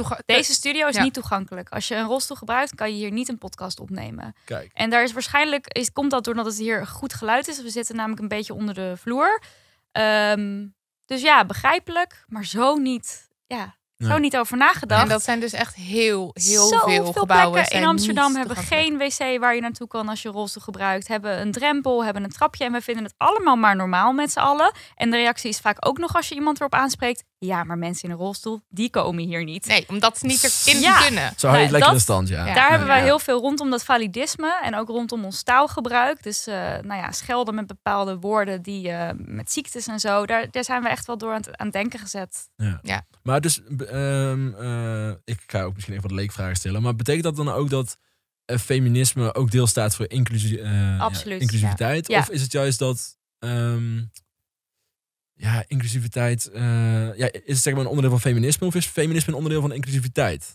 ook Deze studio is niet toegankelijk. Als je een rolstoel gebruikt, kan je hier niet een podcast opnemen. Kijk. En daar is waarschijnlijk is, komt dat doordat het hier goed geluid is. We zitten namelijk een beetje onder de vloer. Ehm, dus ja, begrijpelijk, maar zo niet. Ja, zo niet over nagedacht. En dat zijn dus echt heel, heel veel, gebouwen. Plekken in Amsterdam hebben geen wc waar je naartoe kan als je rolstoel gebruikt. Hebben een drempel, hebben een trapje. En we vinden het allemaal maar normaal met z'n allen. En de reactie is vaak ook nog als je iemand erop aanspreekt ja, maar mensen in een rolstoel, die komen hier niet. Nee, omdat ze niet erin ja. kunnen. Zo hou je het lekker in stand, ja. Daar hebben wij heel veel rondom dat validisme en ook rondom ons taalgebruik. Dus eh, nou ja, schelden met bepaalde woorden die uh, met ziektes en zo, daar, daar zijn we echt wel door aan, het, denken gezet. Ja. ja. Maar dus, ehm, eh, ik ga ook misschien even wat leekvragen stellen, maar betekent dat dan ook dat feminisme ook deel staat voor inclusie, Absoluut, inclusiviteit? Of is het juist dat... Ehm, ja, inclusiviteit. Eh, ja, is het zeg maar een onderdeel van feminisme of is feminisme een onderdeel van inclusiviteit?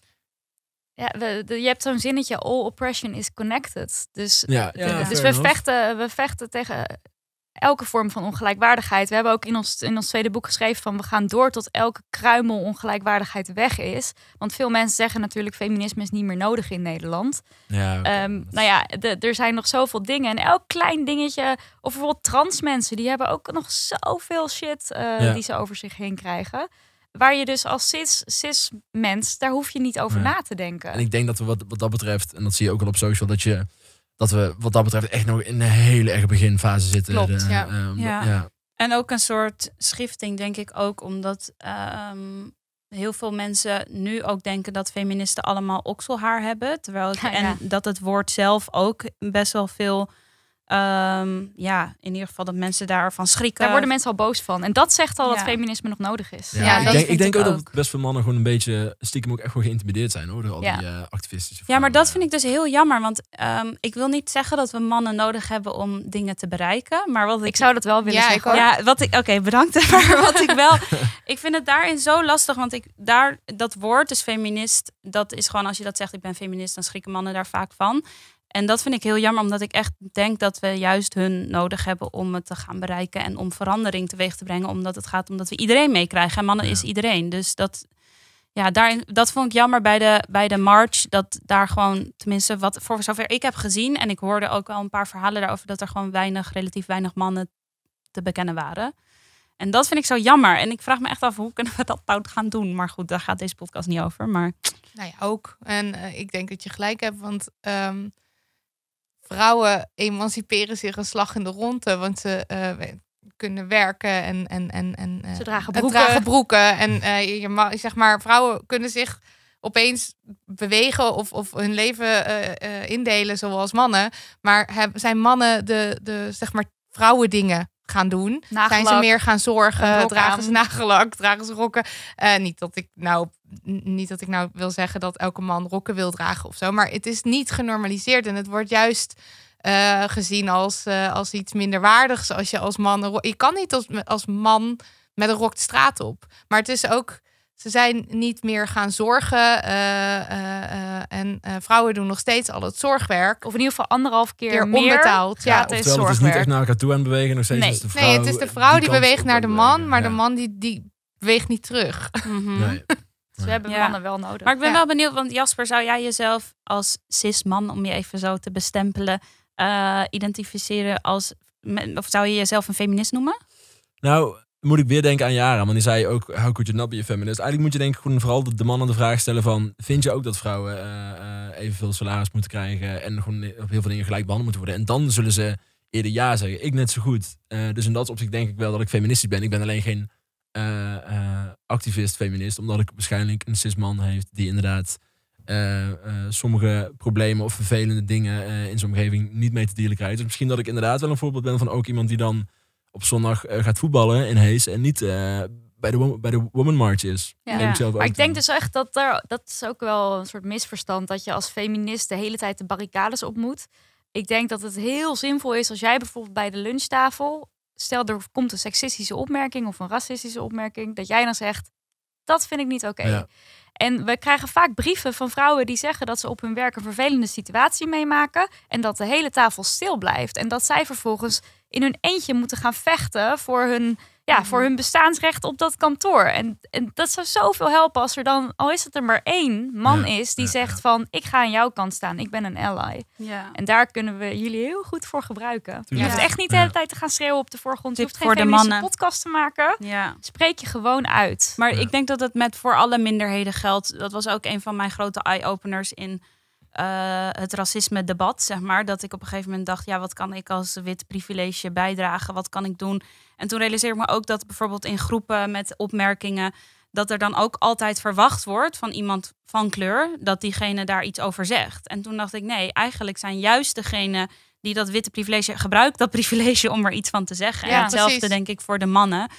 Ja, je hebt zo'n zinnetje: all oppression is connected. Dus, ja, dus we, vechten, we vechten tegen elke vorm van ongelijkwaardigheid. We hebben ook in ons, in ons tweede boek geschreven van we gaan door tot elke kruimel ongelijkwaardigheid weg is. Want veel mensen zeggen natuurlijk feminisme is niet meer nodig in Nederland. Ja, ehm, nou ja, er zijn nog zoveel dingen. En elk klein dingetje, of bijvoorbeeld trans mensen, die hebben ook nog zoveel shit eh, die ze over zich heen krijgen waar je dus als cis, cis mens, daar hoef je niet over na te denken. En ik denk dat we wat, wat dat betreft, en dat zie je ook al op social, dat je dat we wat dat betreft echt nog in een hele erg beginfase zitten. Klopt, eh, ehm, ja. En ook een soort schifting, denk ik ook, omdat ehm, heel veel mensen nu ook denken dat feministen allemaal okselhaar hebben. Terwijl En dat het woord zelf ook best wel veel Ehm, ja, in ieder geval dat mensen daarvan schrikken. Daar worden mensen al boos van. En dat zegt al dat feminisme nog nodig is. Ja, ik, denk, ook, dat best veel mannen gewoon een beetje stiekem ook echt gewoon geïntimideerd zijn hoor. Door al die eh, activisten Ja, maar dat vind ik dus heel jammer. Want ehm, ik wil niet zeggen dat we mannen nodig hebben om dingen te bereiken. Maar wat ik, ik zou dat wel willen ja, zeggen. ja, wat ik. Oké, bedankt. (laughs) Maar wat ik wel. ik vind het daarin zo lastig. Want ik daar dat woord, dus feminist, dat is gewoon als je dat zegt, ik ben feminist, dan schrikken mannen daar vaak van. En dat vind ik heel jammer, omdat ik echt denk dat we juist hun nodig hebben om het te gaan bereiken en om verandering teweeg te brengen, omdat het gaat om dat we iedereen meekrijgen. En mannen is iedereen. Dus dat, ja, daarin, dat vond ik jammer bij de, bij de March. Dat daar gewoon, tenminste, wat voor zover ik heb gezien. En ik hoorde ook al een paar verhalen daarover dat er gewoon weinig, relatief weinig mannen te bekennen waren. En dat vind ik zo jammer. En ik vraag me echt af hoe kunnen we dat nou gaan doen. Maar goed, daar gaat deze podcast niet over. Maar... Nou ja, ook. En eh, ik denk dat je gelijk hebt, want ehm, vrouwen emanciperen zich een slag in de ronde, want ze uh, kunnen werken en, en, en, en eh, ze dragen broeken. En, dragen eh, broeken en je mag, zeg maar, vrouwen kunnen zich opeens bewegen of, of hun leven indelen zoals mannen. Maar heb, zijn mannen de, de zeg maar, vrouwen dingen? gaan doen. Nagelak, zijn ze meer gaan zorgen? Dragen ze nagelak? Dragen ze rokken? Uh, niet dat ik nou niet dat ik nou wil zeggen dat elke man rokken wil dragen of zo, maar het is niet genormaliseerd en het wordt juist eh, gezien als, eh, als iets minderwaardigs. Als je als man, je kan niet als, als man met een rok de straat op, maar het is ook. Ze zijn niet meer gaan zorgen. Eh, en vrouwen doen nog steeds al het zorgwerk. Of in ieder geval anderhalf keer, meer onbetaald. Ja, het is zorgwerk. Het is niet echt naar elkaar toe aan bewegen. Nog steeds nee. de vrouw, nee, het is de vrouw die, beweegt naar de man. Maar de man die, die beweegt niet terug. Mhm. nee. Dus we hebben mannen wel nodig. Maar ik ben wel benieuwd, want Jasper, zou jij jezelf als cis-man, om je even zo te bestempelen, eh, identificeren als. Of zou je jezelf een feminist noemen? Nou, moet ik weer denken aan Jara, want die zei ook: How could you not be a feminist? Eigenlijk moet je denk ik gewoon vooral de, mannen de vraag stellen: van, Vind je ook dat vrouwen uh, evenveel salaris moeten krijgen en gewoon op heel veel dingen gelijk behandeld moeten worden? En dan zullen ze eerder ja zeggen. Ik net zo goed. dus in dat opzicht denk ik wel dat ik feministisch ben. Ik ben alleen geen eh, eh, activist, feminist, omdat ik waarschijnlijk een cisman heeft die inderdaad eh, sommige problemen of vervelende dingen in zijn omgeving niet mee te dealen krijgt. Dus misschien dat ik inderdaad wel een voorbeeld ben van ook iemand die dan op zondag gaat voetballen in Hees en niet bij, de woman, bij de Woman March is. Ja. maar ik denk dus echt dat er, dat is ook wel een soort misverstand dat je als feminist de hele tijd de barricades op moet. Ik denk dat het heel zinvol is als jij bijvoorbeeld bij de lunchtafel stel er komt een seksistische opmerking of een racistische opmerking, dat jij dan zegt, dat vind ik niet oké. En we krijgen vaak brieven van vrouwen die zeggen dat ze op hun werk een vervelende situatie meemaken en dat de hele tafel stil blijft. En dat zij vervolgens in hun eentje moeten gaan vechten voor hun ja, voor hun bestaansrecht op dat kantoor. En, en dat zou zoveel helpen als er dan, al is het er maar één man is die zegt van ik ga aan jouw kant staan, ik ben een ally. Ja. En daar kunnen we jullie heel goed voor gebruiken. Je hoeft echt niet de hele tijd te gaan schreeuwen op de voorgrond. Je hoeft geen voor de mannen. podcast te maken. Spreek je gewoon uit. Maar ik denk dat het met voor alle minderheden geldt. Dat was ook een van mijn grote eye-openers in eh, het racisme-debat, zeg maar. Dat ik op een gegeven moment dacht, ja, wat kan ik als wit privilege bijdragen? Wat kan ik doen? En toen realiseerde ik me ook dat bijvoorbeeld in groepen met opmerkingen... dat er dan ook altijd verwacht wordt van iemand van kleur... dat diegene daar iets over zegt. En toen dacht ik, nee, eigenlijk zijn juist degenen die dat witte privilege... gebruikt dat privilege om er iets van te zeggen. en hetzelfde denk ik voor de mannen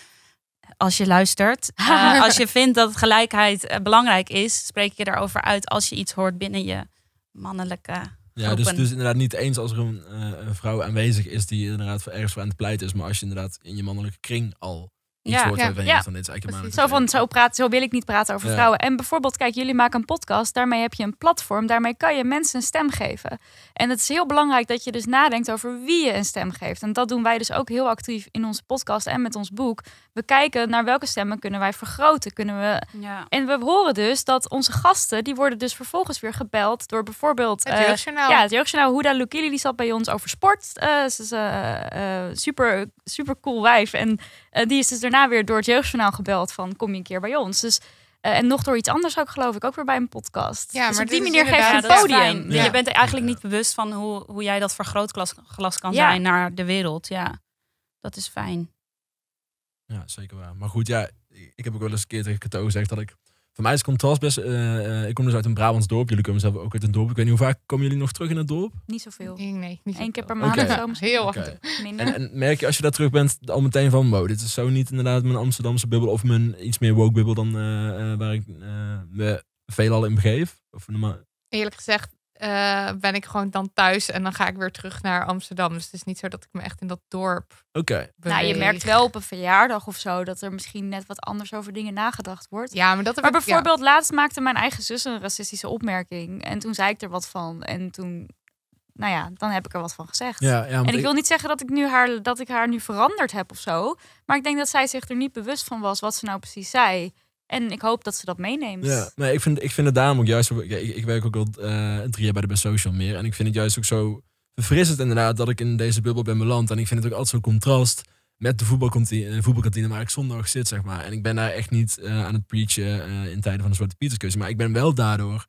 als je luistert. Eh, (laughs) als je vindt dat gelijkheid eh, belangrijk is, spreek je daarover uit als je iets hoort binnen je mannelijke ja, dus, dus inderdaad niet eens als er een, eh, een, vrouw aanwezig is die inderdaad ergens voor aan het pleiten is. Maar als je inderdaad in je mannelijke kring al ja, ja, zo van, zo, praat, zo wil ik niet praten over vrouwen. En bijvoorbeeld, kijk, jullie maken een podcast. Daarmee heb je een platform. Daarmee kan je mensen een stem geven. En het is heel belangrijk dat je dus nadenkt over wie je een stem geeft. En dat doen wij dus ook heel actief in onze podcast en met ons boek. We kijken naar welke stemmen kunnen wij vergroten. Kunnen we... En we horen dus dat onze gasten, die worden dus vervolgens weer gebeld door bijvoorbeeld... Het uh, Ja, het Jeugdjournaal. Huda Lukili, die zat bij ons over sport. Uh, ze is een eh, super, super cool wijf. En die is dus er daarna weer door het jeugdjournaal gebeld van kom je een keer bij ons. Dus eh, en nog door iets anders ook, geloof ik, ook weer bij een podcast. Ja, dus maar op die manier geef je een podium. Je bent eigenlijk niet bewust van hoe, hoe jij dat vergrootglas kan zijn naar de wereld. Ja, dat is fijn. Ja, zeker waar. Maar goed, ja, ik heb ook wel eens een keer tegen Kato gezegd dat ik voor mij is het contrast best. Eh, eh, ik kom dus uit een Brabants dorp. Jullie komen zelf ook uit een dorp. Ik weet niet hoe vaak komen jullie nog terug in het dorp? Niet zoveel. Nee, nee niet Eén keer per maand zo Heel okay. En, en, merk je als je daar terug bent al meteen van, wow, dit is zo niet inderdaad mijn Amsterdamse bubbel of mijn iets meer woke bubbel dan eh, waar ik me veelal in begeef? Of Eerlijk gezegd, eh, ben ik gewoon dan thuis en dan ga ik weer terug naar Amsterdam. Dus het is niet zo dat ik me echt in dat dorp. Oké. Nou, je merkt wel op een verjaardag of zo dat er misschien net wat anders over dingen nagedacht wordt. Ja, maar dat er. Maar bijvoorbeeld laatst maakte mijn eigen zus een racistische opmerking en toen zei ik er wat van en toen. Nou ja, dan heb ik er wat van gezegd. Ja, ja, en ik, ik wil niet zeggen dat ik, nu haar, dat ik haar nu veranderd heb of zo. Maar ik denk dat zij zich er niet bewust van was wat ze nou precies zei. En ik hoop dat ze dat meeneemt. Ja, nee, ik vind, ik vind het daarom ook juist... Ik, ik werk ook al uh, drie jaar bij de Best Social meer. En ik vind het juist ook zo verfrissend inderdaad dat ik in deze bubbel ben beland. En ik vind het ook altijd zo'n contrast met de eh, voetbalkantine, waar ik zondag zit, zeg maar. En ik ben daar echt niet eh, aan het preachen in tijden van de Zwarte Pieterskeuze. Maar ik ben wel daardoor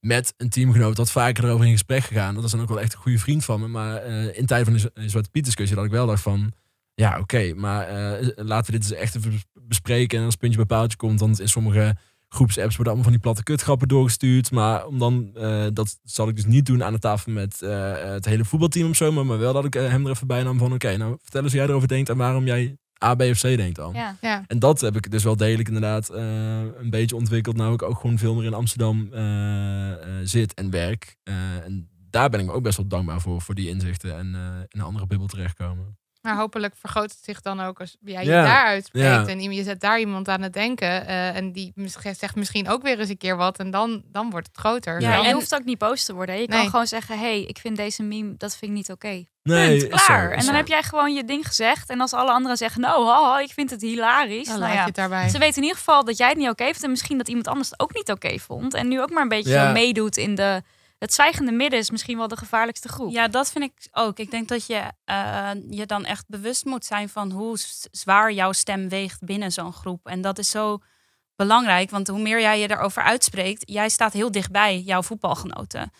met een teamgenoot wat vaker erover in gesprek gegaan. Dat is dan ook wel echt een goede vriend van me. Maar in tijden van de Zwarte Pieterskeuze dat ik wel daarvan. van... Ja, oké, maar eh, laten we dit eens dus echt even bespreken. En als puntje bij paaltje komt, want in sommige groepsapps worden allemaal van die platte kutgrappen doorgestuurd. Maar om dan, eh, dat zal ik dus niet doen aan de tafel met eh, het hele voetbalteam of zo. Maar, wel dat ik hem er even bij nam van, oké, nou vertel eens jij erover denkt en waarom jij A, B of C denkt dan. Ja. En dat heb ik dus wel degelijk inderdaad een beetje ontwikkeld. Nou, ik ook gewoon veel meer in Amsterdam zit en werk. en daar ben ik me ook best wel dankbaar voor, voor die inzichten en in een andere bubbel terechtkomen. Maar hopelijk vergroot het zich dan ook als jij je daaruit spreekt. En je zet daar iemand aan het denken. Eh, en die zegt misschien ook weer eens een keer wat. En dan, dan wordt het groter. Ja, en je hoeft ook niet boos te worden. Je kan gewoon zeggen, hé, hey, ik vind deze meme, dat vind ik niet oké. Nee, klaar. en dan heb jij gewoon je ding gezegd. En als alle anderen zeggen, nou, oh, oh ik vind het hilarisch. Dan nou, ja. je het daarbij. Ze weten in ieder geval dat jij het niet oké okay vindt. En misschien dat iemand anders het ook niet oké vond. En nu ook maar een beetje meedoet in de het zwijgende midden is misschien wel de gevaarlijkste groep. Ja, dat vind ik ook. Ik denk dat je eh, je dan echt bewust moet zijn van hoe zwaar jouw stem weegt binnen zo'n groep. En dat is zo belangrijk, want hoe meer jij je erover uitspreekt, jij staat heel dichtbij jouw voetbalgenoten.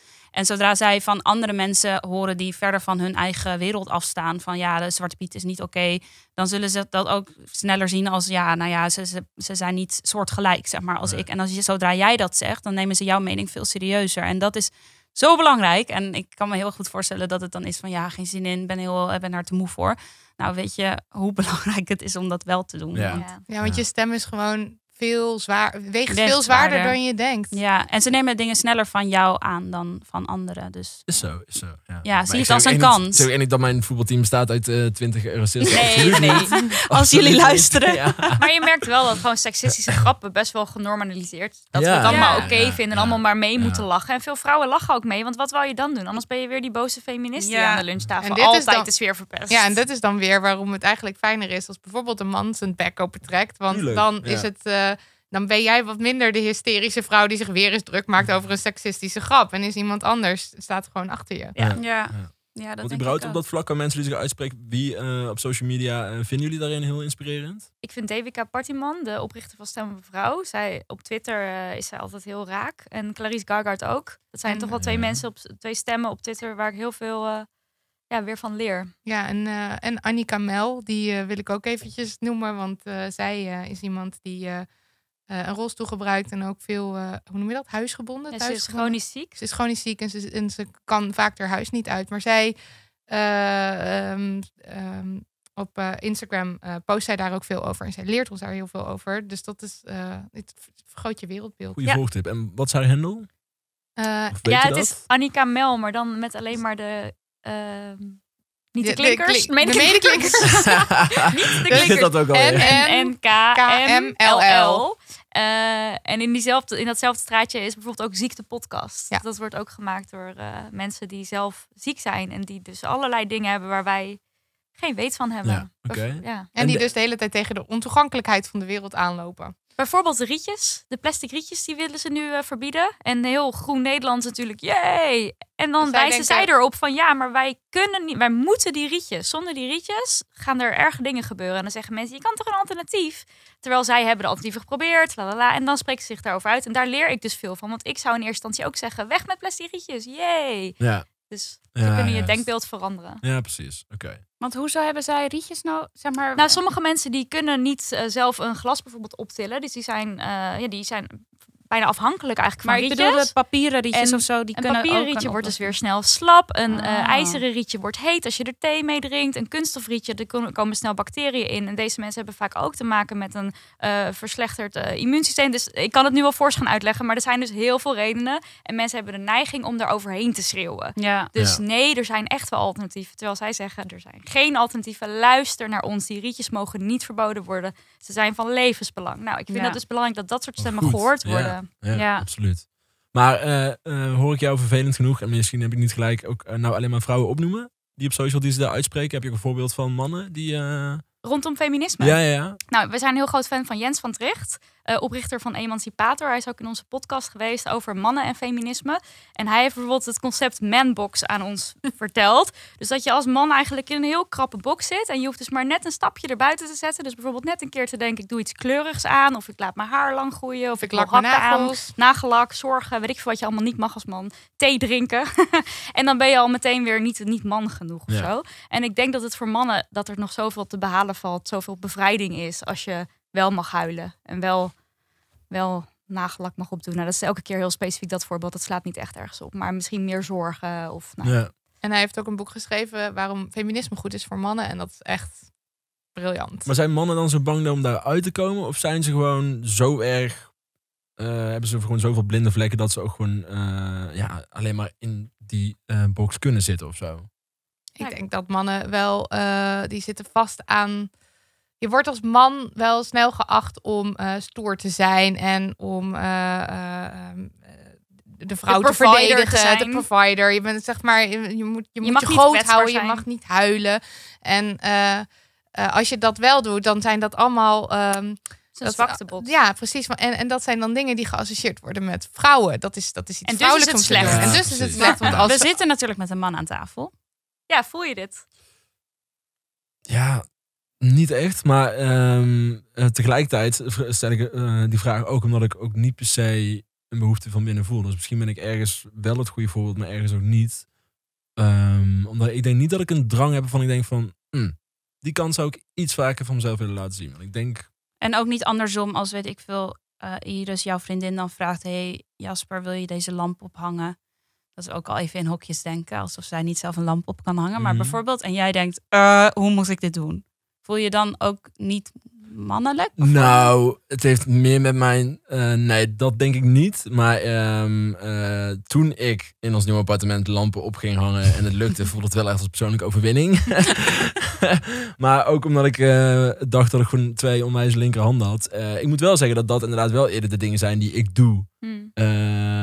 En zodra zij van andere mensen horen die verder van hun eigen wereld afstaan, van ja, de Zwarte Piet is niet oké, dan zullen ze dat ook sneller zien als ja, nou ja, ze, ze, ze zijn niet soortgelijk, zeg maar, als ik. En als je, zodra jij dat zegt, dan nemen ze jouw mening veel serieuzer. En dat is zo belangrijk. En ik kan me heel goed voorstellen dat het dan is van ja, geen zin in, ben, heel, eh, ben daar te moe voor. Nou, weet je hoe (laughs) belangrijk het is om dat wel te doen. ja. ja, want je stem is gewoon veel zwaar, weegt veel zwaarder, dan je denkt. Ja, en ze nemen dingen sneller van jou aan dan van anderen. Dus Is zo, is zo. Ja, zie ik het als een kans. niet- kans. Zo enig dat mijn voetbalteam bestaat uit 20 eh, euro. Nee, (laughs) nee. niet. als jullie luisteren. (laughs) Maar je merkt wel dat gewoon seksistische (laughs) grappen best wel genormaliseerd. Dat we het allemaal oké vinden en allemaal maar mee moeten lachen. En veel vrouwen lachen ook mee, want wat wil je dan doen? Anders ben je weer die boze feminist die aan de lunchtafel En altijd de sfeer verpest. Ja, en dat is dan weer waarom het eigenlijk fijner is als bijvoorbeeld een man zijn bek opentrekt. Want dan is het eh, dan ben jij wat minder de hysterische vrouw die zich weer eens druk maakt over een seksistische grap. En is iemand anders, staat gewoon achter je. Ja. ja. ja dat überhaupt op dat vlak aan mensen die zich uitspreken, wie eh, op social media, eh, vinden jullie daarin heel inspirerend? Ik vind Devika Partiman, de oprichter van Stem Vrouw, zij, op Twitter eh, is zij altijd heel raak. En Clarice Gargard ook. Dat zijn toch wel twee mensen, op, twee stemmen op Twitter waar ik heel veel ja, weer van leer. Ja, en, en Annika Mel, die wil ik ook eventjes noemen, want zij is iemand die eh, een rolstoel gebruikt en ook veel, eh, hoe noem je dat, huisgebonden. ze is chronisch ziek. Ze is chronisch ziek en ze, ze kan vaak haar huis niet uit. Maar zij eh, ehm, ehm, op Instagram uh, post zij daar ook veel over. En zij leert ons daar heel veel over. Dus dat is het vergroot je wereldbeeld. Goede ja. volgtip. En wat zou haar handle? ja, het is Annika Mel, maar dan met alleen maar de ehm, niet de, klinkers, (laughs) niet de medeklinkers. Niet de klinkers. Dat ook al N, N, K, M, L, L. Eh, en in, diezelfde, in datzelfde straatje is bijvoorbeeld ook ziektepodcast. Ja. Dat wordt ook gemaakt door eh, mensen die zelf ziek zijn. En die dus allerlei dingen hebben waar wij geen weet van hebben. ja. En die dus de hele tijd tegen de ontoegankelijkheid van de wereld aanlopen. Bijvoorbeeld de rietjes. De plastic rietjes, die willen ze nu eh, verbieden. En heel groen Nederlands natuurlijk, jee! En dan dus wijzen zij erop van, ja, maar wij kunnen niet, wij moeten die rietjes. Zonder die rietjes gaan er erge dingen gebeuren. En dan zeggen mensen, je kan toch een alternatief? Terwijl zij hebben de alternatief geprobeerd, la En dan spreken ze zich daarover uit. En daar leer ik dus veel van. Want ik zou in eerste instantie ook zeggen, weg met plastic rietjes, jee! Ja. Dus ze ja, kunnen je denkbeeld veranderen. Ja, precies. Oké. Want hoezo hebben zij rietjes nou, zeg maar... Nou, sommige mensen die kunnen niet eh, zelf een glas bijvoorbeeld optillen. Dus die zijn, eh, ja, die zijn bijna afhankelijk eigenlijk maar van rietjes. Maar ik bedoelde papieren rietjes en, of zo. Die een kunnen papieren rietje wordt dus weer snel slap. Een eh, ah. ijzeren rietje wordt heet als je er thee mee drinkt. Een kunststof rietje, er komen snel bacteriën in. En deze mensen hebben vaak ook te maken met een eh, verslechterd eh, immuunsysteem. Dus ik kan het nu wel fors gaan uitleggen. Maar er zijn dus heel veel redenen. En mensen hebben de neiging om daar overheen te schreeuwen. Ja. Dus nee, er zijn echt wel alternatieven. Terwijl zij zeggen, er zijn geen alternatieven. Luister naar ons. Die rietjes mogen niet verboden worden. Ze zijn van levensbelang. Nou, ik vind dat dus belangrijk dat dat soort stemmen gehoord worden. Ja, absoluut. Maar eh, eh, hoor ik jou vervelend genoeg, en misschien heb ik niet gelijk ook eh, nou alleen maar vrouwen opnoemen die op social die ze daar uitspreken. Heb je ook een voorbeeld van mannen die. Rondom feminisme. Ja, ja, ja. Nou, we zijn een heel groot fan van Jens van Tricht. Eh, oprichter van Emancipator. Hij is ook in onze podcast geweest over mannen en feminisme. En hij heeft bijvoorbeeld het concept manbox aan ons (laughs) verteld. Dus dat je als man eigenlijk in een heel krappe box zit. En je hoeft dus maar net een stapje erbuiten te zetten. Dus bijvoorbeeld net een keer te denken, ik doe iets kleurigs aan. Of ik laat mijn haar lang groeien. Of ik, ik lak hakken aan. Nagelak, zorgen, weet ik veel wat je allemaal niet mag als man. Thee drinken. (laughs) en dan ben je al meteen weer niet, niet man genoeg of zo. En ik denk dat het voor mannen, dat er nog zoveel te behalen valt. Zoveel bevrijding is als je wel mag huilen en wel wel nagelak mag opdoen. Nou, dat is elke keer heel specifiek dat voorbeeld. Dat slaat niet echt ergens op. Maar misschien meer zorgen of. Nou. Ja. En hij heeft ook een boek geschreven waarom feminisme goed is voor mannen. En dat is echt briljant. Maar zijn mannen dan zo bang om daaruit te komen? Of zijn ze gewoon zo erg. Eh, hebben ze gewoon zoveel blinde vlekken dat ze ook gewoon eh, ja, alleen maar in die eh, box kunnen zitten of zo? Ik denk dat mannen wel, die zitten vast aan je wordt als man wel snel geacht om eh, stoer te zijn en om eh, eh, ehm, de vrouw te verdedigen, de provider. Je bent zeg maar, je, moet je, moet je groot houden, je mag niet huilen. En als je dat wel doet, dan zijn dat allemaal. Um, dat, zwakte Ja, precies. En, en dat zijn dan dingen die geassocieerd worden met vrouwen. Dat is, dat is iets en dus is het slecht. en dus is het slecht. Want als... We zitten natuurlijk met een man aan tafel. Ja, voel je dit? Ja, niet echt, maar ehm, eh, tegelijkertijd stel ik eh, die vraag ook omdat ik ook niet per se een behoefte van binnen voel. Dus misschien ben ik ergens wel het goede voorbeeld, maar ergens ook niet. Ehm, omdat ik denk niet dat ik een drang heb van ik denk van hmm, die kans zou ik iets vaker van mezelf willen laten zien. Want ik denk. En ook niet andersom als weet ik veel, uh, Iris, jouw vriendin dan vraagt: hey, Jasper, wil je deze lamp ophangen? Dat ze ook al even in hokjes denken, alsof zij niet zelf een lamp op kan hangen. Maar mhm. bijvoorbeeld, en jij denkt: hoe moet ik dit doen? Voel je dan ook niet mannelijk? Nou, eh? het heeft meer met mijn. Eh, nee, dat denk ik niet. Maar ehm, eh, toen ik in ons nieuwe appartement lampen op ging hangen en het lukte, (laughs) voelde het wel echt als persoonlijke overwinning. (laughs) maar ook omdat ik dacht dat ik gewoon twee onwijs linkerhanden had. ik moet wel zeggen dat dat inderdaad wel eerder de dingen zijn die ik doe. Hmm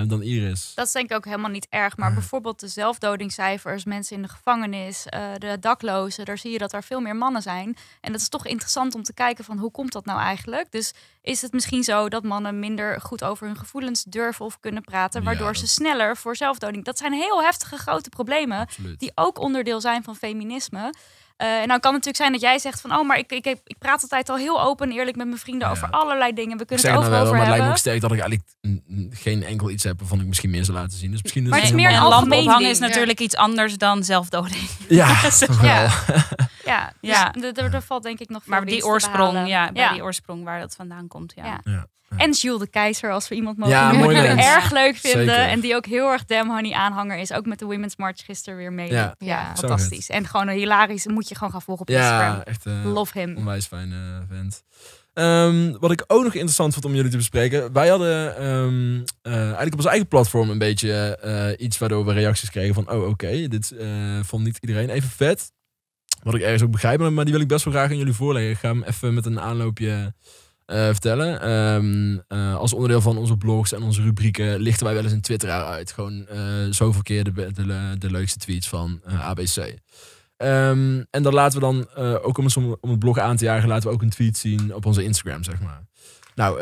dan Iris. Dat is denk ik ook helemaal niet erg. Maar ah. bijvoorbeeld de zelfdodingcijfers, mensen in de gevangenis, eh, de daklozen, daar zie je dat er veel meer mannen zijn. En dat is toch interessant om te kijken van hoe komt dat nou eigenlijk? Dus is het misschien zo dat mannen minder goed over hun gevoelens durven of kunnen praten, waardoor ze sneller voor zelfdoding. Dat zijn heel heftige grote problemen die ook onderdeel zijn van feminisme. Uh, en dan kan het natuurlijk zijn dat jij zegt van... oh, maar ik, ik, ik praat altijd al heel open en eerlijk met mijn vrienden... over allerlei dingen. We kunnen het nou wel, over hebben. Maar het lijkt me ook sterk dat ik eigenlijk geen enkel iets heb... waarvan ik misschien meer zou laten zien. Dus misschien maar het is meer een algemeen hangen is natuurlijk iets anders dan zelfdoding. Ja, (laughs) dus, ja. (laughs) ja. ja. Dus er, valt denk ik nog Maar die oorsprong, ja, bij die oorsprong waar dat vandaan komt, ja. En Jules de Keizer, als we iemand mogen ja, die erg leuk vinden. En die ook heel erg Damn Honey aanhanger is. Ook met de Women's March gisteren weer mee. Ja, fantastisch. En gewoon een hilarisch. Moet je gewoon gaan volgen op ja, Instagram. Echt, eh, Love him. Onwijs fijne eh, vent. Ehm, wat ik ook nog interessant vond om jullie te bespreken. Wij hadden ehm, eh, eigenlijk op ons eigen platform een beetje iets waardoor we reacties kregen van... Oh, oké, dit vond niet iedereen even vet. Wat ik ergens ook begrijp, maar die wil ik best wel graag aan jullie voorleggen. Ik ga hem even met een aanloopje eh, vertellen. Ehm, eh, als onderdeel van onze blogs en onze rubrieken lichten wij wel eens een Twitteraar uit. Gewoon eh, zoveel keer de, de, de, leukste tweets van ABC. Um, ehm, en dan laten we dan, ook om het, het blog aan te jagen, laten we ook een tweet zien op onze Instagram, zeg maar. Nou,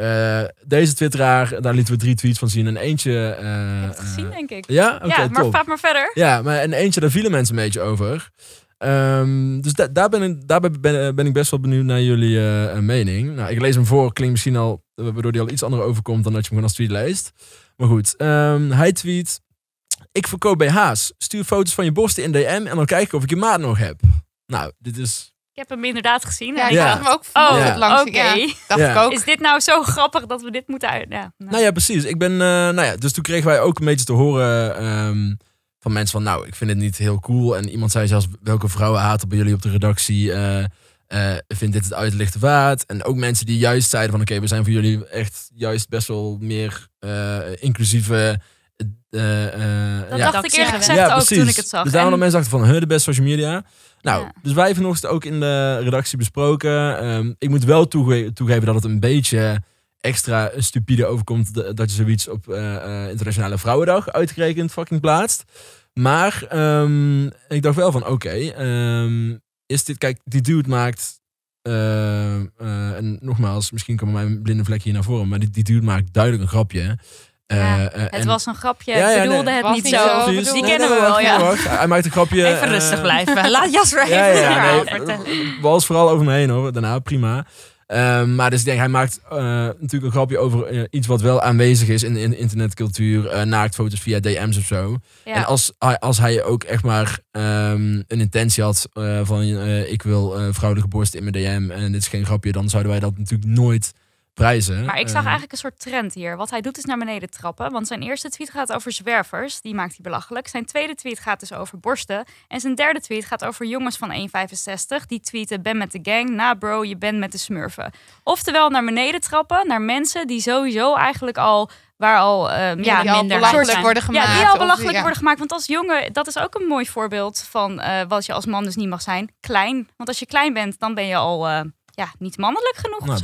deze twitteraar, daar lieten we drie tweets van zien. En eentje... Uh, gezien, denk ik. Ja? Okay, ja, maar top. maar verder. Ja, maar en eentje, daar vielen mensen een beetje over. Ehm, dus daar, ben ik, eh, ben, ik best wel benieuwd naar jullie eh, mening. Nou, ik lees hem voor, klinkt misschien al, waardoor hij al iets anders overkomt dan dat je hem gewoon als tweet leest. Maar goed, ehm, hij tweet, ik verkoop BH's. Stuur foto's van je borsten in DM en dan kijken of ik je maat nog heb. Nou, dit is... Ik heb hem inderdaad gezien. Ja, ik ja. had hem ook oh, langs. Oké. Okay. is dit nou zo grappig dat we dit moeten uit... Nou. nou. ja, precies. Ik ben, uh, nou ja, dus toen kregen wij ook een beetje te horen... Ehm, van mensen van, nou, ik vind het niet heel cool. En iemand zei zelfs, welke vrouwen haten bij jullie op de redactie? Uh, vindt dit het uitlichten waard? En ook mensen die juist zeiden van, oké, we zijn voor jullie echt juist best wel meer eh, inclusieve... dat ja, dacht ik eerlijk gezegd ook precies. toen ik het zag. Dus daarom en... mensen dachten van, hun de best social media. Nou, dus wij hebben nog ook in de redactie besproken. Ehm, ik moet wel toegeven dat het een beetje extra stupide overkomt dat je zoiets op eh, eh, Internationale Vrouwendag uitgerekend fucking plaatst. Maar ehm, ik dacht wel van oké, ehm, is dit, kijk, die dude maakt, eh, en nogmaals, misschien komen mijn blinde vlekje hier naar voren, maar die, die dude maakt duidelijk een grapje. het was een grapje. Ja, bedoelde het niet zo. Die kennen we wel, ja. hij maakt een grapje. Even rustig blijven. Laat Jasper even ja, ja, nee, vooral over me heen hoor. Daarna prima. Ehm, maar dus ik denk, hij maakt eh, natuurlijk een grapje over eh, iets wat wel aanwezig is in de in internetcultuur. Eh, naaktfoto's via DM's of zo. En als, als hij ook echt maar ehm, een intentie had van ik wil vrouwelijke borsten in mijn DM en dit is geen grapje, dan zouden wij dat natuurlijk nooit maar ik zag eh. eigenlijk een soort trend hier. Wat hij doet is naar beneden trappen. Want zijn eerste tweet gaat over zwervers. Die maakt hij belachelijk. Zijn tweede tweet gaat dus over borsten. En zijn derde tweet gaat over jongens van 1,65. Die tweeten, ben met de gang. Na bro, je bent met de smurfen. Oftewel naar beneden trappen. Naar mensen die sowieso eigenlijk al waar al, ja, minder belachelijk worden gemaakt. Ja, die al belachelijk worden gemaakt. Want als jongen, dat is ook een mooi voorbeeld van eh, wat je als man dus niet mag zijn. Klein. Want als je klein bent, dan ben je al eh, ja, niet mannelijk genoeg nou, of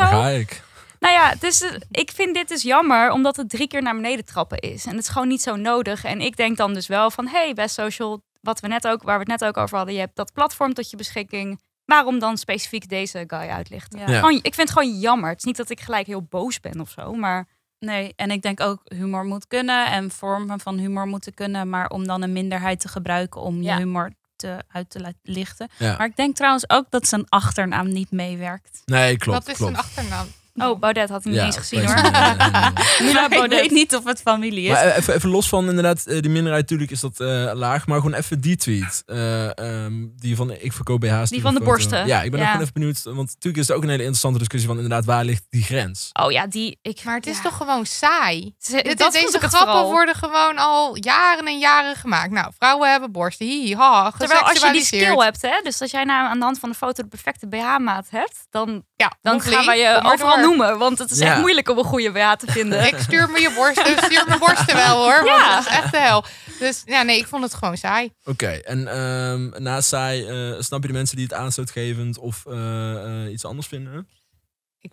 zo. Nou ja, dus ik vind dit dus jammer, omdat het drie keer naar beneden trappen is. En het is gewoon niet zo nodig. En ik denk dan dus wel van, hey, Best Social, wat we net ook, waar we het net ook over hadden. Je hebt dat platform tot je beschikking. Waarom dan specifiek deze guy uitlichten? ik vind het gewoon jammer. Het is niet dat ik gelijk heel boos ben of zo, maar... Nee, en ik denk ook humor moet kunnen en vormen van humor moeten kunnen. Maar om dan een minderheid te gebruiken om je humor te, uit te lichten. Maar ik denk trouwens ook dat zijn achternaam niet meewerkt. Nee, klopt. Wat is een achternaam? Oh, Baudet had ik niet eens gezien hoor. Mila Baudet. (laughs) Ik weet niet of het familie is. Maar eh, even, even los van inderdaad, eh, die minderheid natuurlijk is dat eh, laag. Maar gewoon even die tweet. Ehm, die van ik verkoop BH's. Die van de borsten. Ja, ik ben ook even benieuwd. Want natuurlijk is het ook een hele interessante discussie van inderdaad waar ligt die grens. Oh ja, die... Ik, maar het is toch gewoon saai. dat, deze grappen worden gewoon al jaren en jaren gemaakt. Nou, vrouwen hebben borsten. Hi, ha, Terwijl als je die skill hebt, hè. Dus als jij nou aan de hand van de foto de perfecte BH-maat hebt. Dan, ja, dan gaan wij je overal noemen, want het is echt moeilijk om een goede BH te vinden. Ik stuur me je borsten, stuur mijn borsten wel hoor, want dat is echt de hel. Dus ja, nee, ik vond het gewoon saai. Oké, en naast ehm, na saai, uh, snap je de mensen die het aanstootgevend of eh, eh, iets anders vinden? Ik,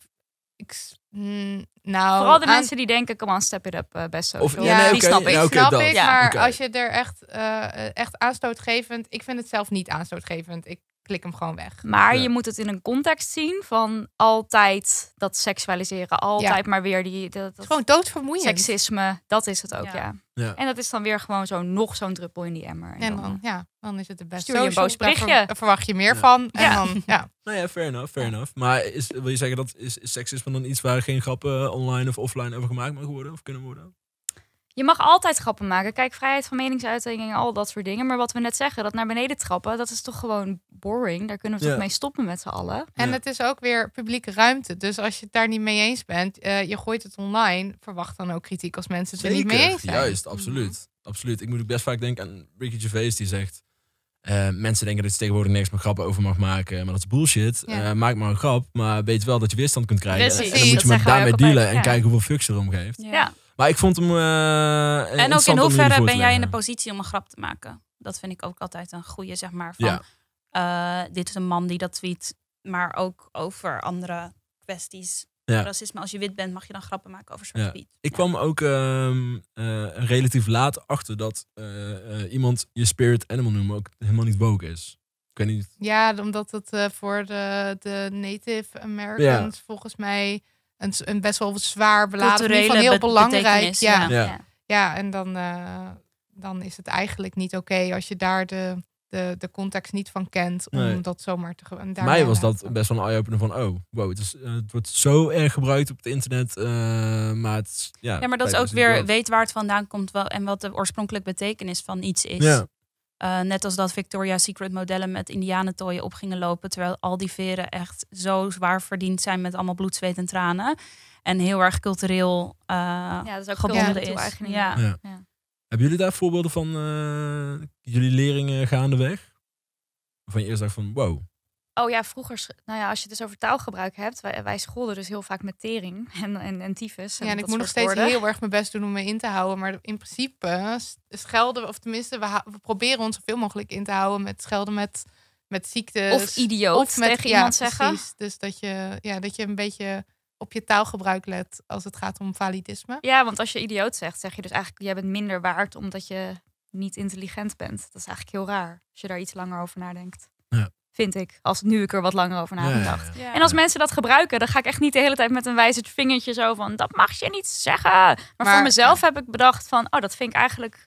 ik mm, nou, Vooral de mensen die denken, come on, step it up, best zo. Of, ja, nee, snap ik. snap dat. maar als je er echt, echt aanstootgevend... Ik vind het zelf niet aanstootgevend. Ik klik hem gewoon weg. Maar je moet het in een context zien van altijd dat seksualiseren, altijd maar weer die... Dat, gewoon doodvermoeiend. Seksisme, dat is het ook, ja. En dat is dan weer gewoon zo, nog zo'n druppel in die emmer. En, dan, ja, dan is het de beste. Stuur je een boos Daar verwacht je meer van. En dan, ja. (laughs) Nou ja, fair enough, fair enough. Maar is, wil je zeggen dat is, is seksisme dan iets waar geen grappen online of offline over gemaakt mogen worden? Of kunnen worden? je mag altijd grappen maken. Kijk, vrijheid van meningsuiting en al dat soort dingen. Maar wat we net zeggen, dat naar beneden trappen, dat is toch gewoon boring. Daar kunnen we toch mee stoppen met z'n allen. En het is ook weer publieke ruimte. Dus als je het daar niet mee eens bent, eh, je gooit het online. Verwacht dan ook kritiek als mensen het er niet mee eens zijn. Juist, mhm. absoluut. Absoluut. Ik moet ook best vaak denken aan Ricky Gervais die zegt... Eh, mensen denken dat je tegenwoordig niks meer grappen over mag maken, maar dat is bullshit. Eh, maak maar een grap, maar weet wel dat je weerstand kunt krijgen. En dan moet je maar daarmee dealen en kijken hoeveel fucks er geeft. Ja. Maar ik vond hem. Eh, en ook in hoeverre ben jij in de positie om een grap te maken? Dat vind ik ook altijd een goede, zeg maar. Van, eh, dit is een man die dat tweet, maar ook over andere kwesties. Ja. Racisme, als je wit bent, mag je dan grappen maken over zwarte ja. Ik kwam ook um, relatief laat achter dat iemand je spirit animal noemen ook helemaal niet woke is. Ik weet niet. Ja, omdat dat voor de, de Native Americans volgens mij een, best wel zwaar beladen, van heel belangrijk. Ja. Ja. en dan, eh, dan is het eigenlijk niet oké als je daar de, de, de context niet van kent. Om dat zomaar te gebruiken. Mij was dat best wel een eye-opener van, oh, wow, het, is, eh, het, wordt zo erg gebruikt op het internet. Eh, maar het, ja, maar dat is ook weer weet waar het vandaan komt wel, en wat de oorspronkelijke betekenis van iets is. Ja. Eh, net als dat Victoria's Secret modellen met indianentooien op gingen lopen. Terwijl al die veren echt zo zwaar verdiend zijn met allemaal bloed, zweet en tranen. En heel erg cultureel uh, ja, dat is ook gebonden is. Ja. Ja. Hebben jullie daar voorbeelden van eh, jullie leringen gaandeweg? Van je eerst dacht van wow, Oh ja, vroeger, nou ja, als je het dus over taalgebruik hebt, wij, scholden dus heel vaak met tering (laughs) en, en, en tyfus. ja, en ik moet nog steeds heel erg mijn best doen om me in te houden. Maar in principe schelden, of tenminste, we, proberen ons zoveel mogelijk in te houden met schelden met, met ziektes. Of idioot of met, tegen iemand precies. zeggen. Dus dat je, ja, dat je een beetje op je taalgebruik let als het gaat om validisme. Ja, want als je idioot zegt, zeg je dus eigenlijk, jij het minder waard omdat je niet intelligent bent. Dat is eigenlijk heel raar als je daar iets langer over nadenkt. Vind ik. Als nu ik er wat langer over nagedacht. Ja, ja. En als mensen dat gebruiken, dan ga ik echt niet de hele tijd met een wijzend vingertje zo van dat mag je niet zeggen. Maar, voor mezelf heb ik bedacht van oh, dat vind ik eigenlijk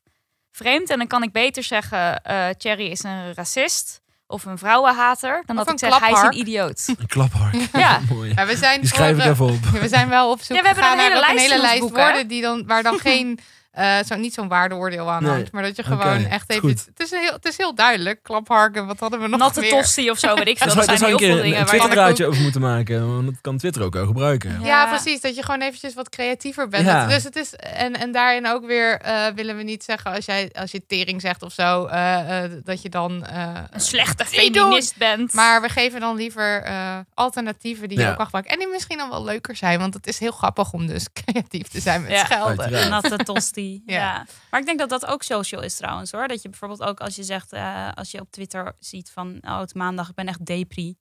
vreemd. En dan kan ik beter zeggen, uh, Thierry is een racist of een vrouwenhater. Dan dat ik zeg, hij is een idioot. Een klaphark. (laughs) Ja. we zijn die schrijf (laughs) we zijn wel op zoek ja, we hebben een hele, lijst, een hele lijst woorden die dan, waar dan (laughs) geen eh, zo, niet zo'n waardeoordeel aan maar dat je gewoon echt even... Het is, heel, het is heel duidelijk, klapharken, wat hadden we nog Natte meer? tosti of zo, weet ik (laughs) veel. zijn heel veel dingen. Daar je een over moeten maken, want dat kan Twitter ook wel gebruiken. Ja, precies, dat je gewoon eventjes wat creatiever bent. Dus het is, en, en daarin ook weer eh, willen we niet zeggen, als, jij, als je tering zegt of zo, eh, dat je dan... een slechte feminist bent. Maar we geven dan liever alternatieven die je ook mag maken En die misschien dan wel leuker zijn, want het is heel grappig om dus (laughs) creatief te zijn met schelden. Natte tosti. Ja. Maar ik denk dat dat ook social is trouwens hoor. Dat je bijvoorbeeld ook als je zegt, eh, als je op Twitter ziet van, oh het maandag, ik ben echt depri.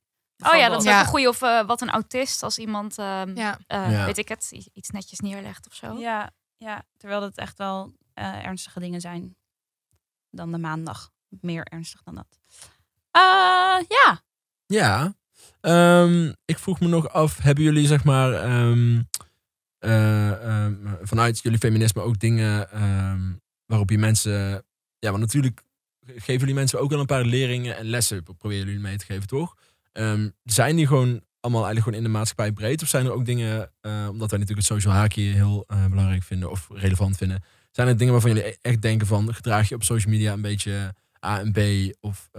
Oh ja, dat is ook een goeie. Of eh, wat een autist als iemand, ehm, eh, ja. weet ik het, iets netjes neerlegt of zo. Ja, ja. terwijl dat echt wel ernstige dingen zijn dan de maandag. Meer ernstig dan dat. ja. Ja. Ehm, ik vroeg me nog af, hebben jullie zeg maar... Um, eh, ehm, vanuit jullie feminisme ook dingen ehm, waarop je mensen. Ja, want natuurlijk geven jullie mensen ook wel een paar leringen en lessen. Proberen jullie mee te geven, toch? Ehm, zijn die gewoon allemaal eigenlijk gewoon in de maatschappij breed? Of zijn er ook dingen, eh, omdat wij natuurlijk het social haakje heel eh, belangrijk vinden of relevant vinden, zijn er dingen waarvan jullie e-, echt denken van gedraag je op social media een beetje A en B of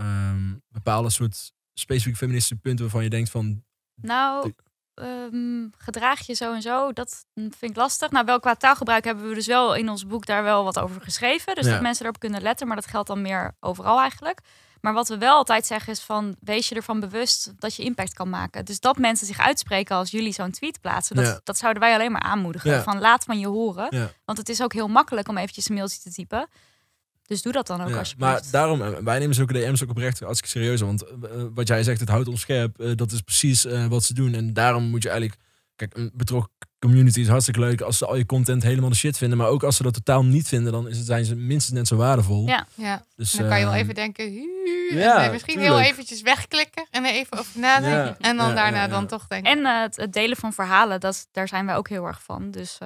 bepaalde soort specifieke feministische punten waarvan je denkt van. Nou, um, gedraag je zo en zo. Dat hm, vind ik lastig. Nou, wel qua taalgebruik hebben we dus wel in ons boek daar wel wat over geschreven. Dus dat mensen erop kunnen letten. Maar dat geldt dan meer overal eigenlijk. Maar wat we wel altijd zeggen is van wees je ervan bewust dat je impact kan maken. Dus dat mensen zich uitspreken als jullie zo'n tweet plaatsen, dat, dat zouden wij alleen maar aanmoedigen. Van laat van je horen. Want het is ook heel makkelijk om eventjes een mailtje te typen. Dus doe dat dan ook als alsjeblieft. Maar daarom, eh, wij nemen zulke DM's ook oprecht als ik serieus. Want eh, eh, wat jij zegt, het houdt ons scherp. dat is precies wat ze doen. En daarom moet je eigenlijk... Kijk, een betrokken community is hartstikke leuk als ze al je content helemaal de shit vinden. Maar ook als ze dat totaal niet vinden, dan zijn ze minstens net zo waardevol. Ja, ja. Dus, dan kan je wel even denken... misschien heel eventjes wegklikken en even over nadenken. en dan daarna dan toch denken. En het, het, delen van verhalen, dat, daar zijn wij ook heel erg van. Dus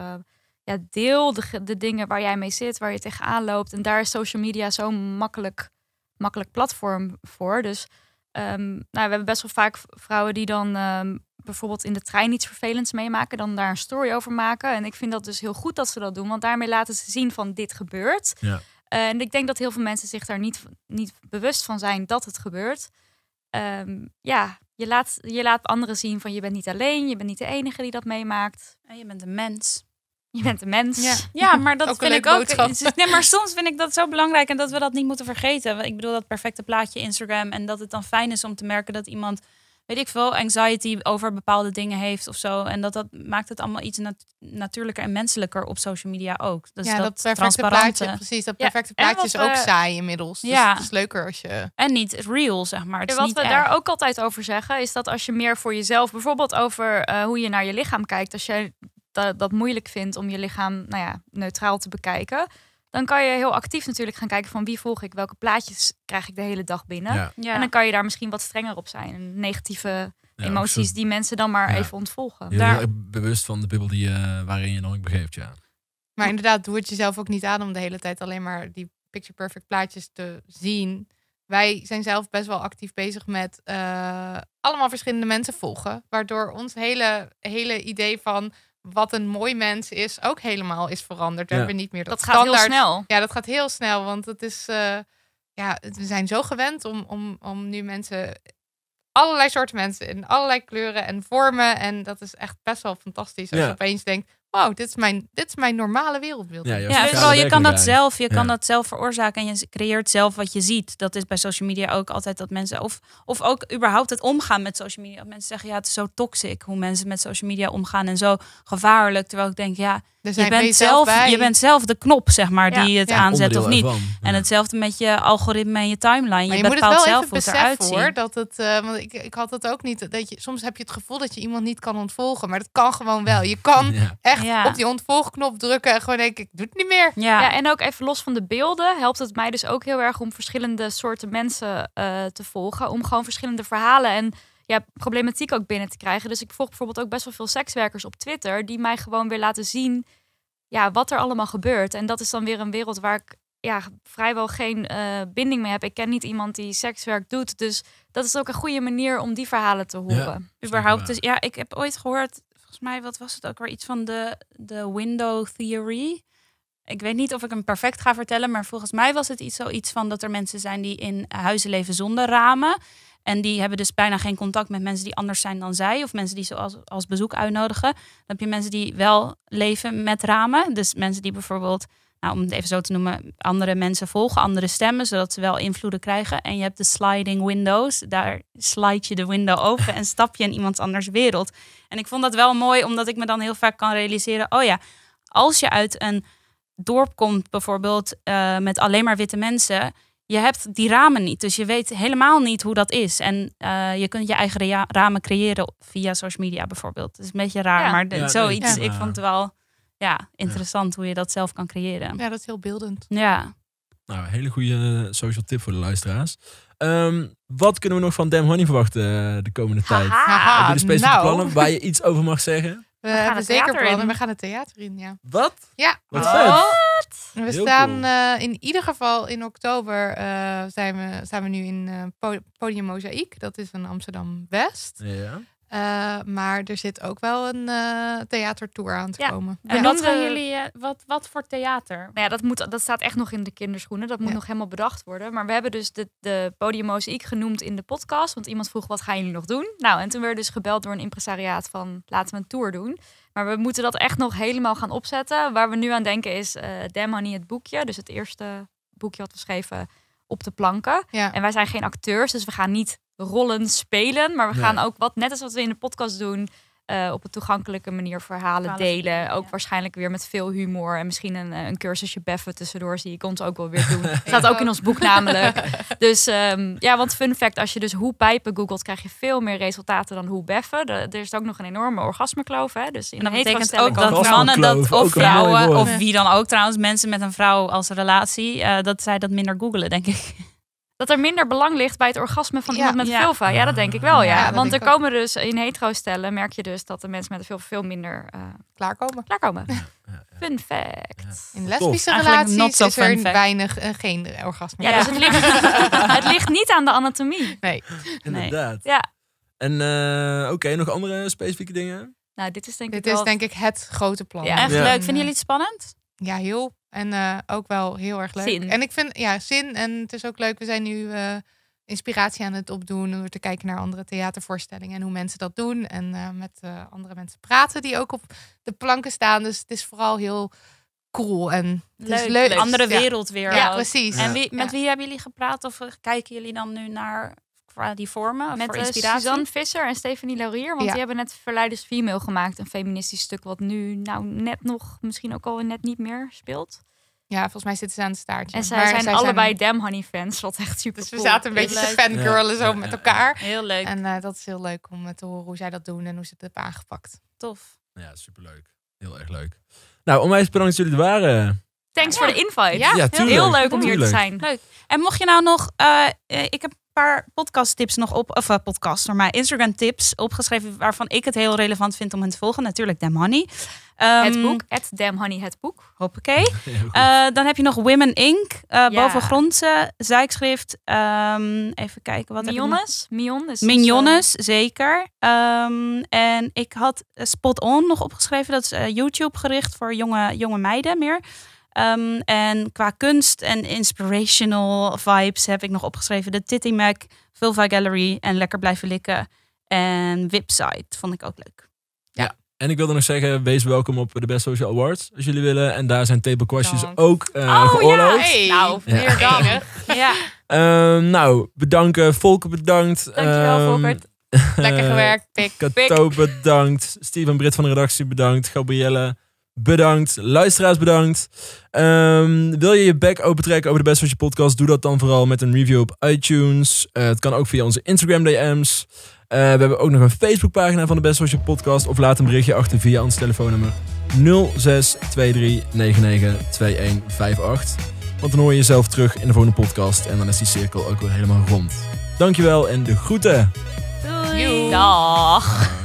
ja, deel de, dingen waar jij mee zit, waar je tegenaan loopt. En daar is social media zo'n makkelijk, makkelijk platform voor. Dus ehm, nou, we hebben best wel vaak vrouwen die dan ehm, bijvoorbeeld in de trein iets vervelends meemaken, dan daar een story over maken. En ik vind dat dus heel goed dat ze dat doen, want daarmee laten ze zien van dit gebeurt. Ja. en ik denk dat heel veel mensen zich daar niet, niet bewust van zijn dat het gebeurt. Ehm, ja, je laat, je laat anderen zien van je bent niet alleen, je bent niet de enige die dat meemaakt. En je bent een mens je bent een mens. Ja, (laughs) maar dat ook vind ik ook. Nee, maar soms vind ik dat zo belangrijk en dat we dat niet moeten vergeten. Ik bedoel, dat perfecte plaatje Instagram en dat het dan fijn is om te merken dat iemand, weet ik veel, anxiety over bepaalde dingen heeft of zo. En dat, dat maakt het allemaal iets natuurlijker en menselijker op social media ook. Dus ja, dat, dat perfecte plaatje, precies. Dat perfecte plaatje is ook saai inmiddels. Dus ja. het is leuker als je... En niet real, zeg maar. Het wat we daar ook altijd over zeggen, is dat als je meer voor jezelf, bijvoorbeeld over eh, hoe je naar je lichaam kijkt, als je dat, dat moeilijk vindt om je lichaam nou ja, neutraal te bekijken, dan kan je heel actief natuurlijk gaan kijken van wie volg ik, welke plaatjes krijg ik de hele dag binnen. En dan kan je daar misschien wat strenger op zijn. Negatieve emoties die mensen dan maar even ontvolgen. Je bewust van de bubbel die, uh, waarin je dan ook begeeft, ja. Maar inderdaad, doe het jezelf ook niet aan om de hele tijd alleen maar die picture perfect plaatjes te zien. Wij zijn zelf best wel actief bezig met eh, allemaal verschillende mensen volgen. Waardoor ons hele, hele idee van wat een mooi mens is, ook helemaal is veranderd. We hebben niet meer dat, dat gaat heel snel. Ja, dat gaat heel snel, want het is, eh, ja, we zijn zo gewend om, om, om nu mensen, allerlei soorten mensen in allerlei kleuren en vormen. En dat is echt best wel fantastisch als je opeens denkt, wow, dit is mijn, dit is mijn normale wereldbeeld. Ja, vooral je kan dat zelf, je kan dat zelf veroorzaken en je creëert zelf wat je ziet. Dat is bij social media ook altijd dat mensen, of, of ook überhaupt het omgaan met social media. mensen zeggen, ja, het is zo toxic hoe mensen met social media omgaan en zo gevaarlijk. Terwijl ik denk, ja, je, bent zelf, je bent zelf de knop, zeg maar, die het aanzet of niet. En hetzelfde met je algoritme en je timeline. Je, bepaalt moet het wel zelf hoe het eruit Hoor, dat het, eh, want ik, ik had dat ook niet. Dat je, soms heb je het gevoel dat je iemand niet kan ontvolgen. Maar dat kan gewoon wel. Je kan (laughs) echt op die ontvolgknop drukken en gewoon denk ik doe het niet meer. Ja. en ook even los van de beelden helpt het mij dus ook heel erg om verschillende soorten mensen eh, te volgen. Om gewoon verschillende verhalen en ja, problematiek ook binnen te krijgen. Dus ik volg bijvoorbeeld ook best wel veel sekswerkers op Twitter die mij gewoon weer laten zien ja, wat er allemaal gebeurt. En dat is dan weer een wereld waar ik ja, vrijwel geen eh, binding mee heb. Ik ken niet iemand die sekswerk doet. Dus dat is ook een goede manier om die verhalen te horen. Ja, Überhaupt. Dus ja, ik heb ooit gehoord, volgens mij, wat was het ook weer? Iets van de, de window theory. Ik weet niet of ik hem perfect ga vertellen, maar volgens mij was het iets, zoiets van dat er mensen zijn die in huizen leven zonder ramen. En die hebben dus bijna geen contact met mensen die anders zijn dan zij. Of mensen die ze als, als bezoek uitnodigen. Dan heb je mensen die wel leven met ramen. Dus mensen die bijvoorbeeld, nou, om het even zo te noemen, andere mensen volgen, andere stemmen, zodat ze wel invloeden krijgen. En je hebt de sliding windows. Daar slide je de window open en stap je in iemand anders wereld. En ik vond dat wel mooi, omdat ik me dan heel vaak kan realiseren: oh ja, als je uit een dorp komt, bijvoorbeeld eh, met alleen maar witte mensen je hebt die ramen niet. Dus je weet helemaal niet hoe dat is. En eh, je kunt je eigen ramen creëren via social media bijvoorbeeld. Dat is een beetje raar, maar zoiets. Ik vond het wel ja, interessant hoe je dat zelf kan creëren. Ja, dat is heel beeldend. Ja. Nou, een hele goede social tip voor de luisteraars. Ehm, wat kunnen we nog van Dam Honey verwachten eh, de komende tijd? Heb je specifieke nou. plannen waar je iets over mag zeggen? We, hebben zeker plannen. We gaan het theater in, ja. Wat? Ja. Wat? We staan eh, in ieder geval in oktober eh, zijn, we, Zijn we nu in eh, Podium Mozaïek. Dat is in Amsterdam West. Ja. Eh, maar er zit ook wel een eh, theatertour aan te ja. komen. En wat gaan eh, jullie, wat, wat voor theater? Nou ja, dat, moet, dat staat echt nog in de kinderschoenen. Dat moet nog helemaal bedacht worden. Maar we hebben dus de, de genoemd in de podcast. Want iemand vroeg, wat gaan jullie nog doen? Nou, en toen werd dus gebeld door een impresariaat van, laten we een tour doen. Maar we moeten dat echt nog helemaal gaan opzetten. Waar we nu aan denken is Damn het boekje. Dus het eerste boekje wat we schreven op de planken. En wij zijn geen acteurs, dus we gaan niet rollen spelen. Maar we gaan ook wat, net als wat we in de podcast doen, eh, op een toegankelijke manier verhalen, delen. ook waarschijnlijk weer met veel humor. En misschien een, eh, een cursusje beffen tussendoor zie ik ons ook wel weer (laughs) doen. Dat staat ook in ons boek (laughs) namelijk. dus ehm, ja, want fun fact, als je dus hoe pijpen googelt, krijg je veel meer resultaten dan hoe beffen. er is ook nog een enorme orgasmekloof. Hè? Dus in en dat betekent ook dat mannen, of vrouwen, of wie dan ook trouwens, mensen met een vrouw als relatie, eh, dat zij dat minder googelen, denk ik dat er minder belang ligt bij het orgasme van iemand met ja. vulva. Ja, dat denk ik wel, ja. Want er komen dus in hetero-stellen, merk je dus dat de mensen met de vulva veel minder... Uh, klaarkomen. Klaarkomen. Fun fact. In lesbische Tof. relaties is er weinig, eh, geen orgasme. Ja, dus het ligt, (laughs) het ligt, niet aan de anatomie. Nee. Inderdaad. Ja. En eh, oké, nog andere specifieke dingen? Nou, dit is denk, ik, denk ik het grote plan. Ja, echt leuk. Vinden jullie het spannend? Ja, heel en eh, ook wel heel erg leuk. En ik vind, ja, zin. En het is ook leuk. We zijn nu eh, inspiratie aan het opdoen. Door te kijken naar andere theatervoorstellingen. En hoe mensen dat doen. En eh, met andere mensen praten die ook op de planken staan. Dus het is vooral heel cool. En het leuk. Is leuk. Andere wereld weer. Ja, precies. En wie, met wie hebben jullie gepraat? Of kijken jullie dan nu naar die vormen. Met voor eh, inspiratie. Suzanne Visser en Stephanie Laurier. Want die hebben net Verleiders Female gemaakt. Een feministisch stuk wat nu nou net nog, misschien ook al net niet meer speelt. Ja, volgens mij zitten ze aan het staartje. En zij zijn allebei zijn... Honey fans, wat echt super Dus we zaten een beetje te fangirlen zo met elkaar. Heel leuk. En eh, dat is heel leuk om eh, te horen hoe zij dat doen en hoe ze het hebben aangepakt. Tof. Ja, superleuk. Heel erg leuk. Nou, onwijs bedankt dat jullie er waren. Thanks voor de invite. Ja, heel leuk om hier te zijn. Leuk. En mocht je nou nog, ik heb paar podcast tips nog op, of uh, podcast, maar Instagram tips opgeschreven waarvan ik het heel relevant vind om hen te volgen. Natuurlijk dem Honey. het ehm, boek, at Honey het boek. Hoppakee. (laughs) Eh, dan heb je nog Women Inc. Uh, ja. Bovengrondse, Zijkschrift. Ehm, even kijken wat Mionnes. Mionnes. Mionnes, zeker. Ehm, en ik had Spot On nog opgeschreven. Dat is YouTube gericht voor jonge, jonge meiden meer. Ehm, en qua kunst en inspirational vibes heb ik nog opgeschreven de Titty Mac, Vulva Gallery en Lekker Blijven Likken. En Website vond ik ook leuk. Ja. En ik wilde nog zeggen, wees welkom op de Best Social Awards als jullie willen. En daar zijn table questions ook uh, oh, geoorloofd. Nou, ja, (laughs) ehm, Nou, meer dan. Ja. nou, bedanken. Eh, Volker bedankt. Dankjewel, um, (laughs) Lekker gewerkt. Pik, Kato bedankt. Steven Britt van de redactie bedankt. Gabrielle bedankt. Luisteraars bedankt. Ehm, wil je je bek trekken over de Best van je Podcast? Doe dat dan vooral met een review op iTunes. Eh, het kan ook via onze Instagram DM's. Eh, we hebben ook nog een Facebookpagina van de Best je Podcast. Of laat een berichtje achter via ons telefoonnummer 0623992158. Want dan hoor je jezelf terug in de volgende podcast. En dan is die cirkel ook weer helemaal rond. Dankjewel en de groeten. Doei. Dag.